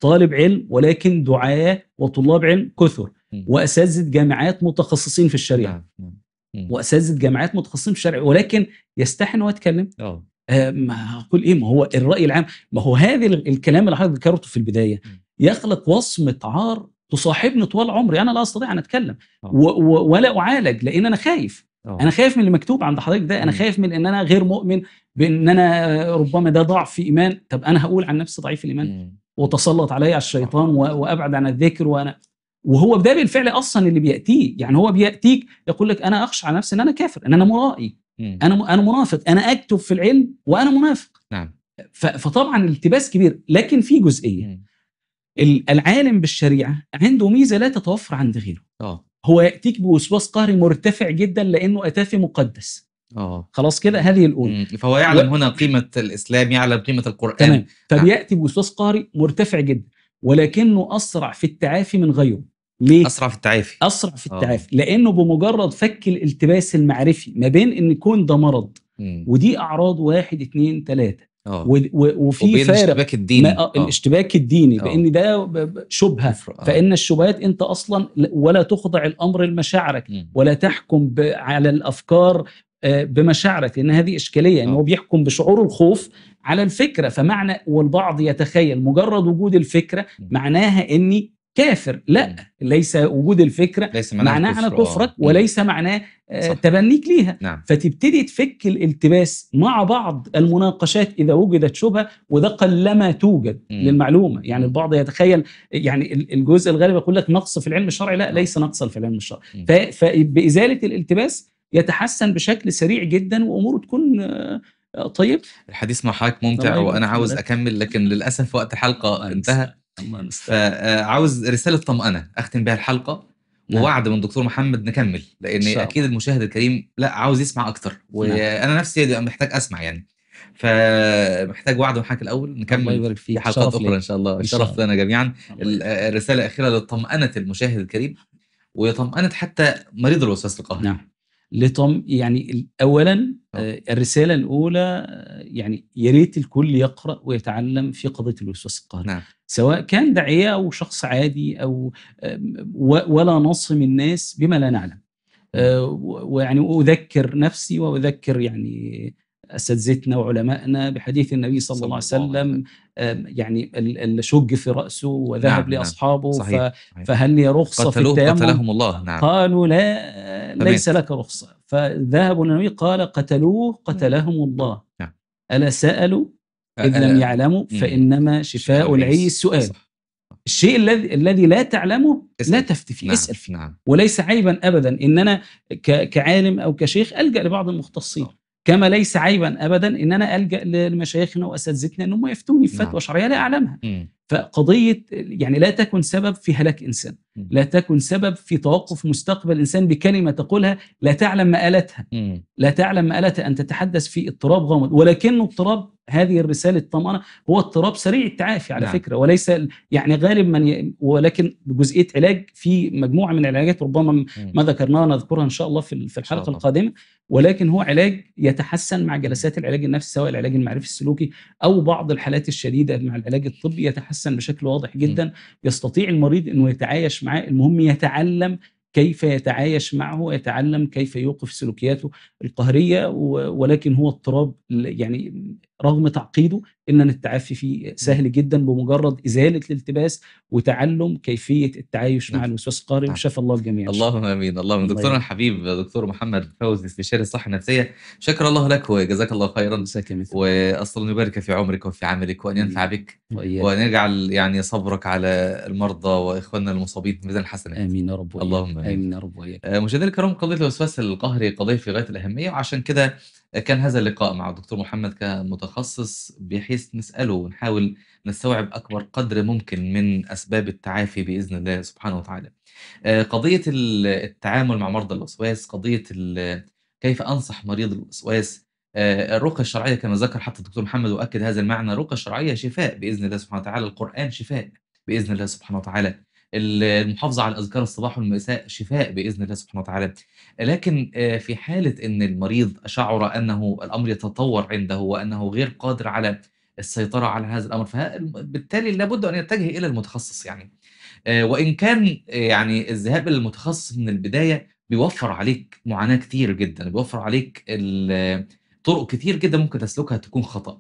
طالب علم ولكن دعاه وطلاب علم كثر واساتذه جامعات متخصصين في الشريعه نعم، نعم. واساتذه جامعات متخصصين في الشريعه ولكن يستحي ان هو يتكلم آه. ما هقول ايه ما هو الراي العام ما هو هذا الكلام اللي حضرتك ذكرته في البدايه يخلق وصمه عار تصاحبني طوال عمري انا لا استطيع ان اتكلم آه. ولا اعالج لان انا خايف أوه. انا خايف من اللي مكتوب عند حضرتك ده انا خايف من ان انا غير مؤمن بان انا ربما ده ضعف في ايمان طب انا هقول عن نفسي ضعيف الايمان وتسلط علي على الشيطان آه. وابعد عن الذكر وانا وهو ده بالفعل اصلا اللي بياتيه يعني هو بياتيك يقول لك انا اخشى على نفسي ان انا كافر ان انا مرائي انا انا منافق انا اكتب في العلم وانا منافق نعم فطبعا التباس كبير لكن في جزئيه مم. العالم بالشريعه عنده ميزه لا تتوفر عند غيره أوه. هو ياتيك بوسواس قهري مرتفع جدا لانه اتاه في مقدس أوه. خلاص كده هذه الاولى فهو يعلم و... هنا قيمه الاسلام يعلم قيمه القران تمام فبياتي نعم. بوسواس قهري مرتفع جدا ولكنه اسرع في التعافي من غيره ليه؟ اسرع في التعافي اسرع في آه. التعافي لانه بمجرد فك الالتباس المعرفي ما بين ان يكون ده مرض م. ودي اعراض واحد اثنين ثلاثه آه. وفي فارق الاشتباك الديني آه،, آه. الاشتباك الديني آه. لان ده شبهه آه. فان الشبهات انت اصلا ولا تخضع الامر لمشاعرك ولا تحكم على الافكار بمشاعرك لان هذه اشكاليه ان هو بيحكم بشعور الخوف على الفكره فمعنى والبعض يتخيل مجرد وجود الفكره معناها اني كافر لا ليس وجود الفكره ليس معناه انا كفرك آه. وليس معناه آه، صح. تبنيك ليها نعم. فتبتدي تفك الالتباس مع بعض المناقشات اذا وجدت شبهه وده قلما توجد م. للمعلومه يعني البعض يتخيل يعني الجزء الغالب يقول لك نقص في العلم الشرعي لا آه. ليس نقصا في العلم الشرعي فبازاله الالتباس يتحسن بشكل سريع جدا واموره تكون طيب الحديث مع حضرتك ممتع وانا عاوز اكمل لكن للاسف وقت الحلقه انتهى فعاوز رساله طمانه اختم بها الحلقه نعم. ووعد من دكتور محمد نكمل لان اكيد المشاهد الكريم لا عاوز يسمع اكتر نعم. وانا نفسي محتاج اسمع يعني فمحتاج وعد معاك الاول نكمل يبارك فيك حلقات اخرى ان شاء الله الشرف لنا جميعا الرساله الاخيره لطمانه المشاهد الكريم وطمانه حتى مريض الوسواس القهري نعم لطم يعني اولا نعم. آه، الرساله الاولى آه، يعني يا ريت الكل يقرا ويتعلم في قضيه الوسواس القهري نعم. سواء كان داعيه او شخص عادي او ولا نصم الناس بما لا نعلم نعم. آه، ويعني اذكر نفسي واذكر يعني اساتذتنا وعلمائنا بحديث النبي صلى, صلى الله عليه وسلم يعني الشق في راسه وذهب نعم, نعم. لاصحابه صحيح فهل لي رخصه في التيمم قتلهم الله نعم قالوا لا ليس لك رخصه فذهبوا للنبي قال قتلوه قتلهم نعم. الله نعم الا سالوا اذ لم يعلموا فانما شفاء العي السؤال الشيء الذي الذي لا تعلمه لا تفتي فيه نعم. اسال فيه نعم. وليس عيبا ابدا ان انا كعالم او كشيخ الجا لبعض المختصين كما ليس عيبا ابدا ان انا الجا لمشايخنا واساتذتنا ان هم يفتوني في نعم. فتوى شرعيه لا اعلمها فقضيه يعني لا تكن سبب في هلاك انسان لا تكن سبب في توقف مستقبل انسان بكلمه تقولها لا تعلم مآلتها لا تعلم مآلتها ان تتحدث في اضطراب غامض ولكنه اضطراب هذه الرساله الطمانه هو اضطراب سريع التعافي على نعم. فكره وليس يعني غالب من ي... ولكن جزئيه علاج في مجموعه من العلاجات ربما م. ما ذكرناها نذكرها ان شاء الله في, في الحلقه القادمه ولكن هو علاج يتحسن مع جلسات العلاج النفسي سواء العلاج المعرفي السلوكي او بعض الحالات الشديده مع العلاج الطبي يتحسن بشكل واضح جدا م. يستطيع المريض انه يتعايش معاه المهم يتعلم كيف يتعايش معه ويتعلم كيف يوقف سلوكياته القهرية ولكن هو اضطراب يعني رغم تعقيده ان التعافي فيه سهل جدا بمجرد ازاله الالتباس وتعلم كيفيه التعايش مع الوسواس القهري وشفى نعم. الله الجميع اللهم امين اللهم الله دكتورنا الحبيب دكتور محمد فوزي استشاري الصحه النفسيه شكر الله لك وجزاك الله خيرا واسال ان يبارك في عمرك وفي عملك وان ينفع بك وان يجعل يعني صبرك على المرضى واخواننا المصابين بميزان الحسنات امين يا رب وإياك. اللهم امين, آمين يا رب وإياك. آه، مشاهدينا الكرام قضيه الوسواس القهري قضيه في غايه الاهميه وعشان كده كان هذا اللقاء مع الدكتور محمد كمتخصص بحيث نسأله ونحاول نستوعب أكبر قدر ممكن من أسباب التعافي بإذن الله سبحانه وتعالى آه، قضية التعامل مع مرضى الوسواس قضية كيف أنصح مريض الوسواس آه، الرقية الشرعية كما ذكر حتى الدكتور محمد وأكد هذا المعنى الرقية الشرعية شفاء بإذن الله سبحانه وتعالى القرآن شفاء بإذن الله سبحانه وتعالى المحافظة على أذكار الصباح والمساء شفاء بإذن الله سبحانه وتعالى لكن آه، في حالة أن المريض شعر أنه الأمر يتطور عنده وأنه غير قادر على السيطرة على هذا الأمر فبالتالي لابد أن يتجه إلى المتخصص يعني آه، وإن كان آه، يعني الذهاب إلى المتخصص من البداية بيوفر عليك معاناة كتير جدا بيوفر عليك طرق كتير جدا ممكن تسلكها تكون خطأ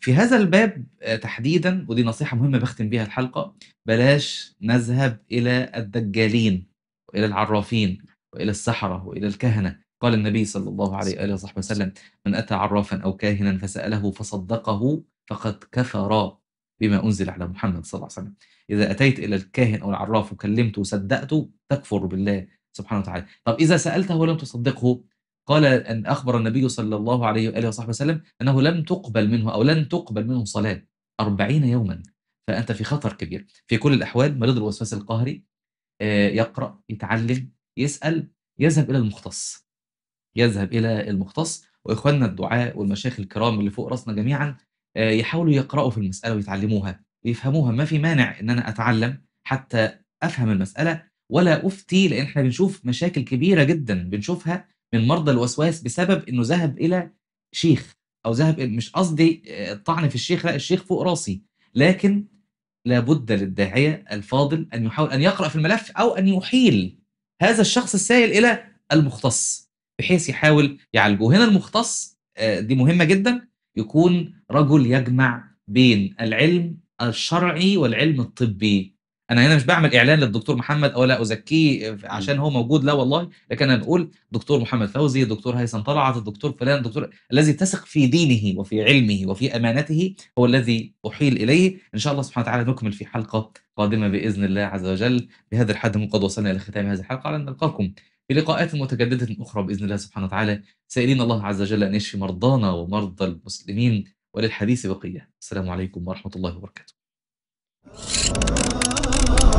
في هذا الباب آه، تحديدا ودي نصيحة مهمة بختم بيها الحلقة بلاش نذهب إلى الدجالين وإلى العرافين وإلى السحرة وإلى الكهنة قال النبي صلى الله عليه وآله وصحبه وسلم من أتى عرافا أو كاهنا فسأله فصدقه فقد كفر بما أنزل على محمد صلى الله عليه وسلم إذا أتيت إلى الكاهن أو العراف وكلمته وصدقته تكفر بالله سبحانه وتعالى طب إذا سألته ولم تصدقه قال أن أخبر النبي صلى الله عليه وآله وصحبه وسلم أنه لم تقبل منه أو لن تقبل منه صلاة أربعين يوما فأنت في خطر كبير في كل الأحوال مريض الوسواس القهري آه، يقرأ يتعلم يسأل يذهب إلى المختص يذهب إلى المختص وإخواننا الدعاء والمشايخ الكرام اللي فوق راسنا جميعا آه، يحاولوا يقرأوا في المسألة ويتعلموها ويفهموها ما في مانع إن أنا أتعلم حتى أفهم المسألة ولا أفتي لأن إحنا بنشوف مشاكل كبيرة جدا بنشوفها من مرضى الوسواس بسبب انه ذهب الى شيخ او ذهب مش قصدي الطعن آه، في الشيخ لا الشيخ فوق راسي لكن لابد للداعيه الفاضل ان يحاول ان يقرا في الملف او ان يحيل هذا الشخص السائل الى المختص بحيث يحاول يعالجه هنا المختص آه، دي مهمه جدا يكون رجل يجمع بين العلم الشرعي والعلم الطبي انا هنا مش بعمل اعلان للدكتور محمد او لا ازكيه عشان هو موجود لا والله لكن انا بقول دكتور محمد فوزي الدكتور هيثم طلعت الدكتور فلان الدكتور الذي تثق في دينه وفي علمه وفي امانته هو الذي احيل اليه ان شاء الله سبحانه وتعالى نكمل في حلقه قادمه باذن الله عز وجل بهذا الحد من قد وصلنا الى ختام هذه الحلقه على نلقاكم في لقاءات متجدده اخرى باذن الله سبحانه وتعالى سائلين الله عز وجل ان يشفي مرضانا ومرضى المسلمين وللحديث بقيه السلام عليكم ورحمه الله وبركاته 啊。